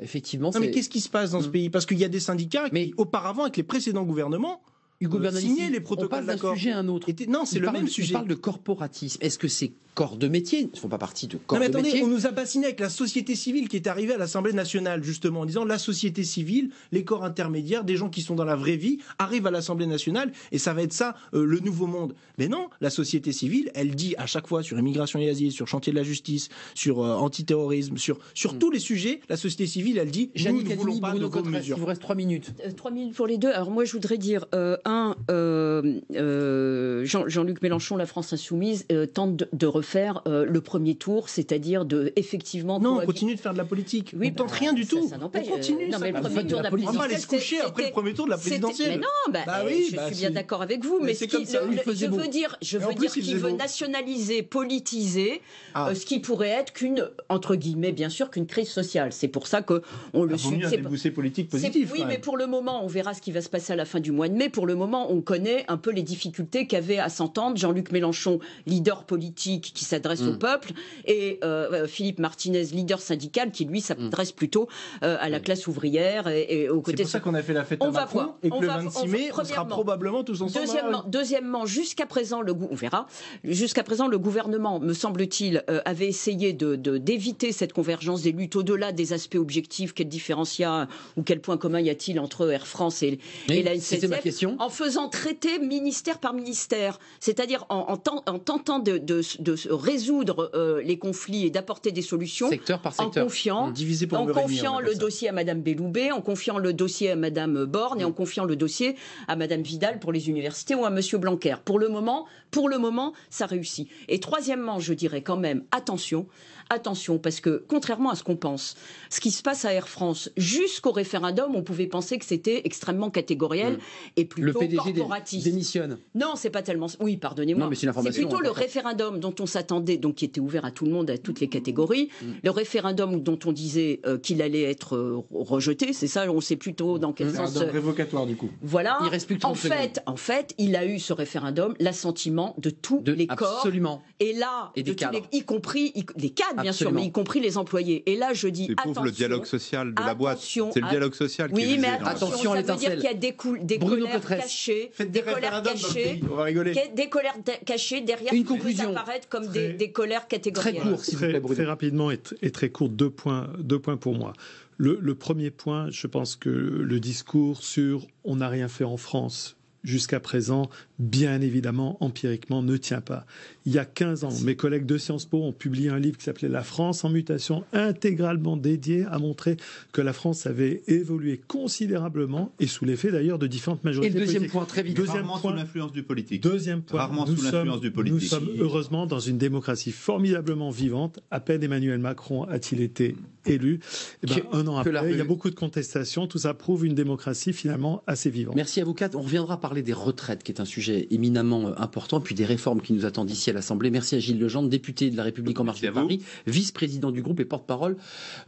Effectivement. mais qu'est-ce qui se passe dans ce mmh. pays Parce qu'il y a des syndicats mais... auparavant, avec les précédents gouvernements, euh, signer les protocoles on d'un sujet à un autre. non, c'est le même sujet. On parle de corporatisme. Est-ce que ces corps de métier ne font pas partie de corps non, mais attendez, On nous a bassiné avec la société civile qui est arrivée à l'Assemblée nationale, justement, en disant la société civile, les corps intermédiaires, des gens qui sont dans la vraie vie, arrivent à l'Assemblée nationale et ça va être ça, euh, le nouveau monde. Mais non, la société civile, elle dit à chaque fois sur immigration et asile, sur chantier de la justice, sur euh, antiterrorisme, sur, sur hmm. tous les sujets, la société civile, elle dit nous ne voulons pas vous reste trois minutes. Trois minutes pour les deux. Alors moi, je voudrais dire un, euh, euh, Jean, luc Mélenchon, la France Insoumise, euh, tente de, refaire le premier tour, c'est-à-dire de effectivement. Non, on continue de faire de la politique. Oui, on ne tente bah, rien du tout. Ça, on continue. non, mais premier tour de la politique. On va aller après le premier tour de la présidentielle. Mais non, bah, bah je suis bien d'accord avec vous, mais, c'est je veux dire, je veux dire qu'il veut nationaliser, politiser, ah. ce qui pourrait être qu'une entre guillemets, bien sûr, qu'une crise sociale. C'est pour ça que on ah, le suit. C'est un politique positif. Oui, mais pour le moment, on verra ce qui va se passer à la fin du mois de mai. Pour le le moment, on connaît un peu les difficultés qu'avait à s'entendre Jean-Luc Mélenchon, leader politique qui s'adresse au mm. peuple, et euh, euh, Philippe Martinez, leader syndical, qui lui s'adresse mm. plutôt euh, à la classe ouvrière et, au aux côtés. C'est pour ça qu'on a fait la fête on à va et que on le 26 mai, on sera probablement tous ensemble. Deuxièmement, deuxièmement jusqu'à présent, le on verra. Jusqu'à présent, le gouvernement, me semble-t-il, avait essayé de d'éviter cette convergence des luttes au-delà des aspects objectifs. quel différencia ou quel point commun y a-t-il entre Air France et, la SNCF C'était question en faisant traiter ministère par ministère, c'est-à-dire en, tentant de, résoudre euh, les conflits et d'apporter des solutions, secteur par secteur. en confiant, mmh. le dossier à Madame Belloubet, en confiant le dossier à Madame Borne et en mmh. confiant le dossier à Madame Vidal pour les universités ou à Monsieur Blanquer. Pour le moment, pour le moment, ça réussit. Et troisièmement, je dirais quand même attention Attention, parce que contrairement à ce qu'on pense, ce qui se passe à Air France, jusqu'au référendum, on pouvait penser que c'était extrêmement catégoriel et plutôt le PDG corporatiste. démissionne. Non, c'est pas tellement. Oui, pardonnez-moi. C'est plutôt le référendum dont on s'attendait, donc qui était ouvert à tout le monde, à toutes les catégories. Mm. Le référendum dont on disait euh, qu'il allait être euh, rejeté, c'est ça. On sait plutôt mm. dans quel mm. sens. Un euh, révocatoire du coup. Voilà. Il en fait, en fait, il a eu ce référendum l'assentiment de tous les corps. Absolument. Et là, y compris les cadres bien sûr, mais y compris les employés. Et là, je dis attention. le dialogue social de la boîte. C'est le dialogue social qui Oui, mais attention, ça veut dire qu'il y a des, des colères cachées, des, colères cachées, on va rigoler. des colères cachées derrière une conclusion comme des, colères catégorielles. Très court, vous Très rapidement et, très court, deux points, deux points pour moi. Le, le premier point, je pense que le discours sur on n'a rien fait en France jusqu'à présent, bien évidemment, empiriquement, ne tient pas il y a 15 ans. Mes collègues de Sciences Po ont publié un livre qui s'appelait La France en mutation, intégralement dédié à montrer que la France avait évolué considérablement et sous l'effet d'ailleurs de différentes majorités. Et le deuxième point, très vite, deuxième rarement sous l'influence du politique. Deuxième point, rarement sous l'influence du politique. Nous sommes heureusement dans une démocratie formidablement vivante. À peine Emmanuel Macron a-t-il été élu. Eh ben, un an après, il y a beaucoup de contestations. Tout ça prouve une démocratie finalement assez vivante. Merci à On reviendra parler des retraites, qui est un sujet éminemment euh, important, puis des réformes qui nous attendent ici à l'Assemblée. Merci à Gilles Lejeune, député de La République En Marche de Paris, vice-président du groupe et porte-parole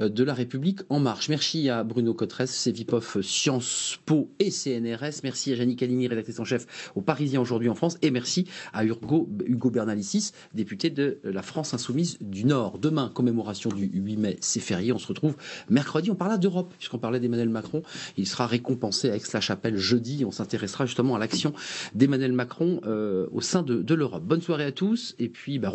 euh, de La République En Marche. Merci à Bruno Cotres, CVPOF, Sciences Po et CNRS. Merci à Janine Calini, rédactrice en chef au Parisiens aujourd'hui en France. Et merci à Hugo, Hugo Bernalicis, député de la France Insoumise du Nord. Demain, commémoration du 8 mai, c'est férié. On se retrouve mercredi. On parlera d'Europe, puisqu'on parlait d'Emmanuel Macron. Il sera récompensé à Aix-la-Chapelle jeudi. On s'intéressera justement à l'action d'Emmanuel Macron euh, au sein de l'Europe. Bonne soirée à tous. Et puis, bah,